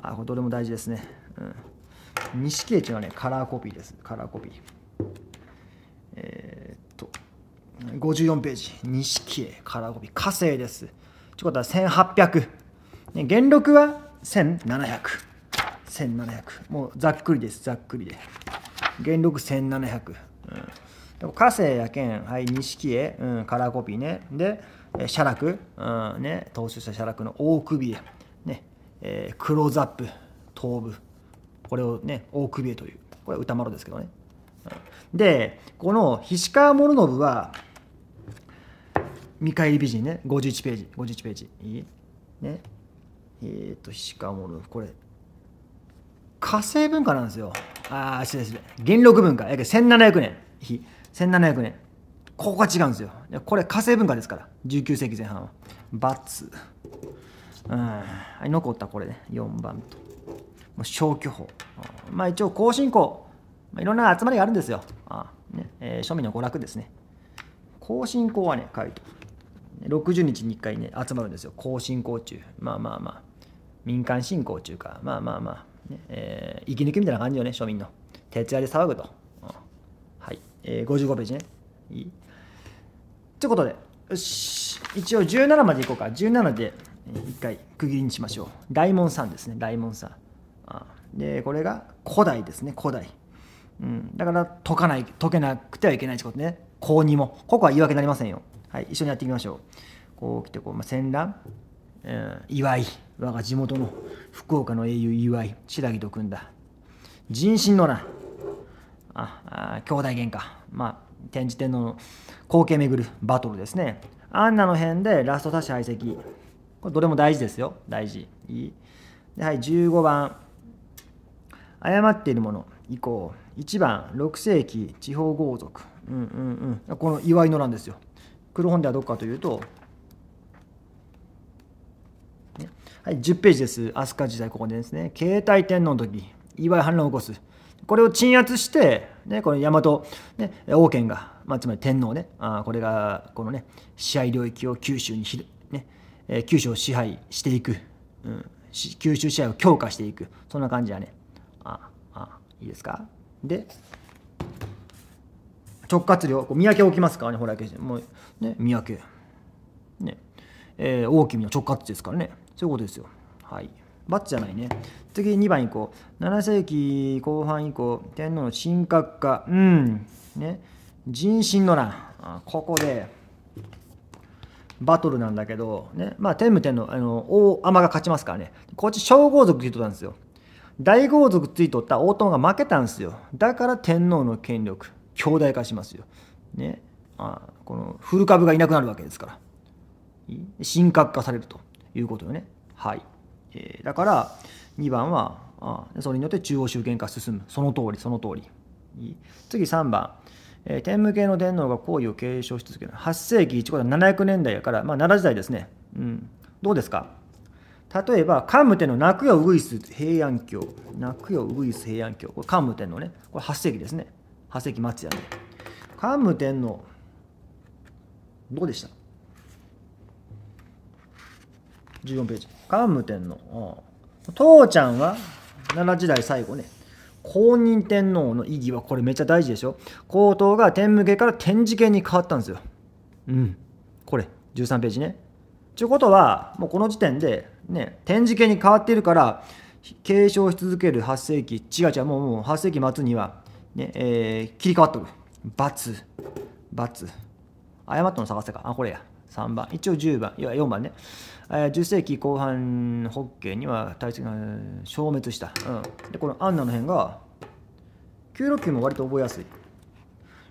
あこれどれも大事ですねうん錦絵っていうのはねカラーコピーですカラーコピーえー、っと54ページ錦絵カラーコピー火星ですちょことは1800、ね、元禄は1700 1700もうざっくりですざっくりで元禄1700、うん、でも火星やけんはい錦絵、うん、カラーコピーねで写楽、うんね、投資した写楽の大首絵えー、クローズアップ、頭部、これをね、大首へという、これは歌丸ですけどね。で、この菱川諸信は、見返り美人ね、51ページ、51ページ。いいね。えー、っと、菱川諸信、これ、火星文化なんですよ。ああ、失礼失礼。元禄文化、約1700年。1700年。ここが違うんですよ。これ火星文化ですから、19世紀前半は。バツ。うんはい、残ったこれね、4番と。もう消去法。まあ一応、後進行。まあ、いろんな集まりがあるんですよ。あねえー、庶民の娯楽ですね。後進行はね、書いて60日に1回ね、集まるんですよ。後進行中。まあまあまあ。民間進行中か。まあまあまあ。ねえー、息抜きみたいな感じよね、庶民の。徹夜で騒ぐと。はい。えー、55ページね。いいということで、よし。一応17までいこうか。17で。一回区切りにしましょう大門さんですね大門さんでこれが古代ですね古代、うん、だから解かない解けなくてはいけないってことねこうにもここは言い訳になりませんよはい一緒にやっていきましょうこう来てこう、まあ、戦乱、えー、祝い我が地元の福岡の英雄祝い白木と組んだ人心の乱ああ兄弟喧嘩まあ天智天皇の後継巡るバトルですねアンナの辺でラスト差し相席。これどれも大事ですよ。大事。いいではい、15番。誤っているもの以降。1番、6世紀地方豪族。うんうんうん。この祝いのなんですよ。黒本ではどこかというと、はい、10ページです。飛鳥時代、ここでですね。携帯天皇の時、祝い反乱を起こす。これを鎮圧して、ね、この大和、ね、王権が、まあ、つまり天皇ね、あこれがこのね、支配領域を九州に広えー、九州を支配していく、うん、九州支配を強化していくそんな感じだねああいいですかで直轄領こう三宅置きますからねほらもうね三宅ねえー、大みの直轄ですからねそういうことですよはいバッチじゃないね次2番以降7世紀後半以降天皇の神格化うんね人心の乱ここでバトルなんだけど、ね、まあ、天武天の、あの、大天が勝ちますからね。こっち、小豪族ついとったんですよ。大豪族ついとった大友が負けたんですよ。だから天皇の権力、強大化しますよ。ね。あこの、古株がいなくなるわけですから。神格化されるということよね。はい。えー、だから、2番は、あそれによって中央集権化進む。その通り、その通り。次3番。天武系の天皇が皇位を継承し続ける8世紀一頃700年代やから、まあ、奈良時代ですね、うん、どうですか例えば桓武天皇泣くよウグイス平安京泣くよウグイス平安京これ桓武天皇ねこれ8世紀ですね8世紀末やね桓武天皇どうでした14ページ桓武天皇父ちゃんは奈良時代最後ね公認天皇の意義はこれめっちゃ大事でしょ皇統が天武家から天智家に変わったんですようんこれ13ページねちゅうことはもうこの時点でね天智家に変わっているから継承し続ける8世紀違う違うもうもう8世紀末にはねえー、切り替わっとる××誤ったの探せかあこれや3番、一応10番、いや4番ね、えー、10世紀後半、ホッケーには体積が消滅した、うん、でこのアンナの辺が、969も割と覚えやすい、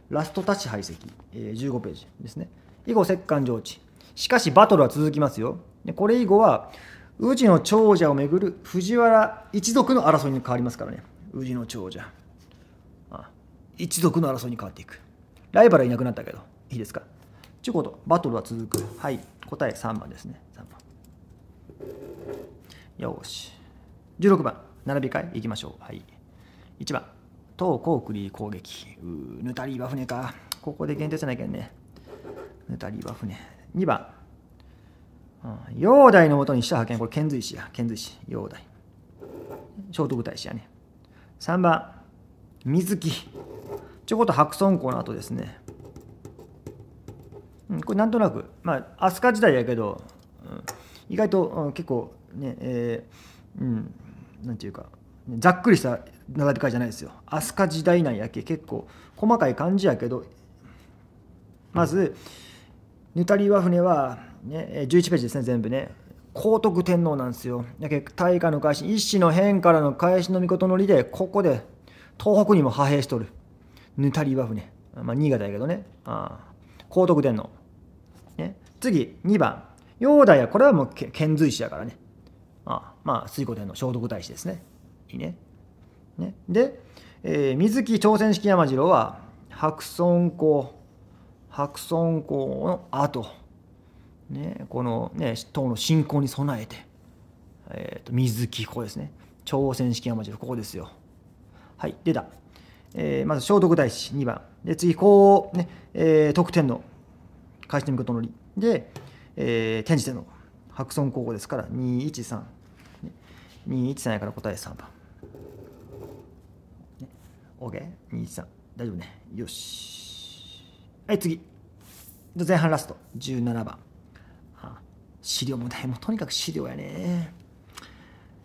ラストタッチ排斥、えー、15ページですね、以後、石棺上地、しかしバトルは続きますよ、でこれ以後は、宇治の長者をめぐる藤原一族の争いに変わりますからね、宇治の長者。一族の争いに変わっていくライバルはいなくなったけどいいですかちゅうこと、バトルは続く。はい、答え3番ですね。3番。よし。16番、並び替えいきましょう。はい。1番、コークリ攻撃。うー、ヌタリーバ船か。ここで限定せなきゃね。ヌタリーバ船。2番、うん、のもとにした派遣。これ、遣隋使や。遣隋使、陽大。聖徳太子やね。3番、水木。ちょこっと白村港の後ですね。これなんとなく、まあ、飛鳥時代やけど、うん、意外と、うん、結構ね、えー、うん、なんていうか、ざっくりした並び替えじゃないですよ。飛鳥時代なんやけ、結構細かい感じやけど、まず、ぬたりは船は、ね、11ページですね、全部ね。高徳天皇なんですよ。やけ大化の開始、一子の変からの返しの御事のりで、ここで東北にも派兵しとる。ぬたりは船。まあ、新潟やけどね。ああ。高徳天皇。次、2番。ヨーダヤ、これはもう遣隋使やからね。あまあ、水古典の聖徳太子ですね。いいね。ねで、えー、水木朝鮮式山城は、白村公、白村公の後、ね、この、ね、党の侵攻に備えて、えーと、水木、ここですね。朝鮮式山城、ここですよ。はい、出た。えー、まず聖徳太子2番。で、次、こう、ね、えー、徳天皇、てみることのり。で、えー、転じての白村候補ですから213。213やから答え3番。OK?213。大丈夫ね。よし。はい、次。前半ラスト。17番。あ資料もね、もうとにかく資料やね。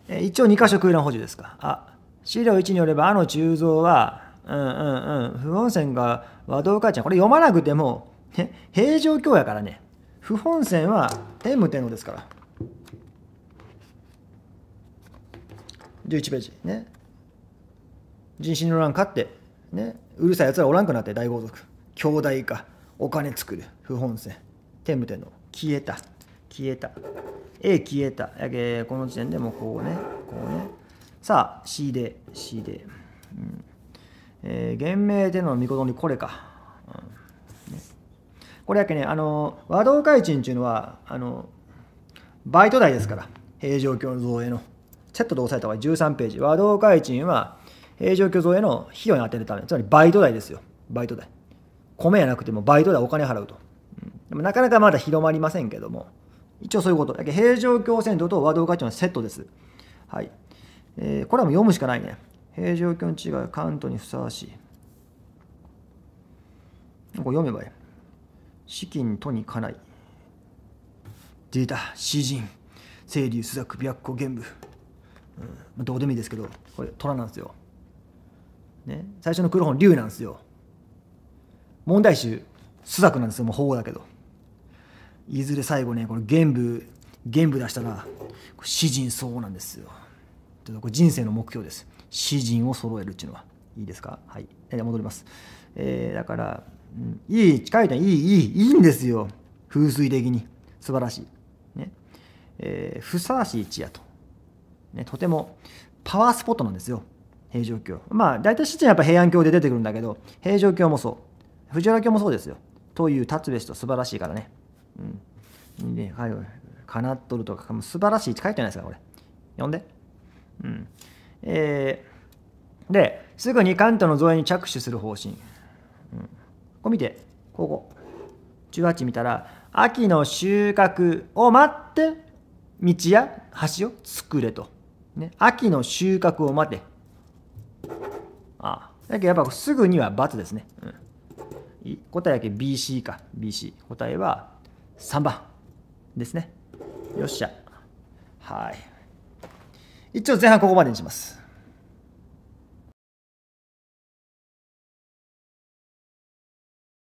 え一応2箇所空欄補充ですか。あ、資料1によれば、あの鋳造は、うんうんうん、不温泉が和道会ちゃん、これ読まなくても、ね、平城京やからね、不本線は M 武天皇ですから。11ページ。ね。人心の乱勝って、ね。うるさいやつらおらんくなって大豪族。兄弟か。お金作る。不本線。天武天皇。消えた。消えた。A 消えた。やけこの時点でもうこうね。こうね。さあ、C で、C で。うんえー、元明天皇の御事にこれか。うんこれだけね、あの、和道開賃っていうのは、あの、バイト代ですから、平城京の造営の。セットで押さえた方が13ページ。和道開賃は、平城京造営の費用に充てるため、つまりバイト代ですよ。バイト代。米やなくてもバイト代お金払うと。でもなかなかまだ広まりませんけども、一応そういうこと。だけ平城京銭湯と和道開帳のセットです。はい。えー、これはもう読むしかないね。平城京の地が関東にふさわしい。これ読めばいい。資金とにかない。デた詩人、清流、朱雀、白虎、玄武。うん、どうでもいいですけど、これ、虎なんですよ。ね、最初の黒本、龍なんですよ。問題集、朱雀なんですよ、もう法だけど。いずれ最後ね、この玄武、玄武出したら、詩人そうなんですよ。ょっとこれ人生の目標です。詩人を揃えるっていうのは。いいですかはい。戻ります。えー、だから、いい近いといいいいいいんですよ風水的に素晴らしい、ねえー、ふさわしい地やと、ね、とてもパワースポットなんですよ平城京まあ大体七はやっぱ平安京で出てくるんだけど平城京もそう藤原京もそうですよという立つべしと素晴らしいからねうんねはいかなっとるとか素晴らしい近いじゃないですかこれ読んでうんえー、ですぐに関東の造園に着手する方針、うんここ見て、ここ。18見たら、秋の収穫を待って、道や橋を作れと。ね、秋の収穫を待って。ああ。だけどやっぱすぐには×ですね。うん、答えだけ BC か。BC。答えは3番ですね。よっしゃ。はい。一応前半ここまでにします。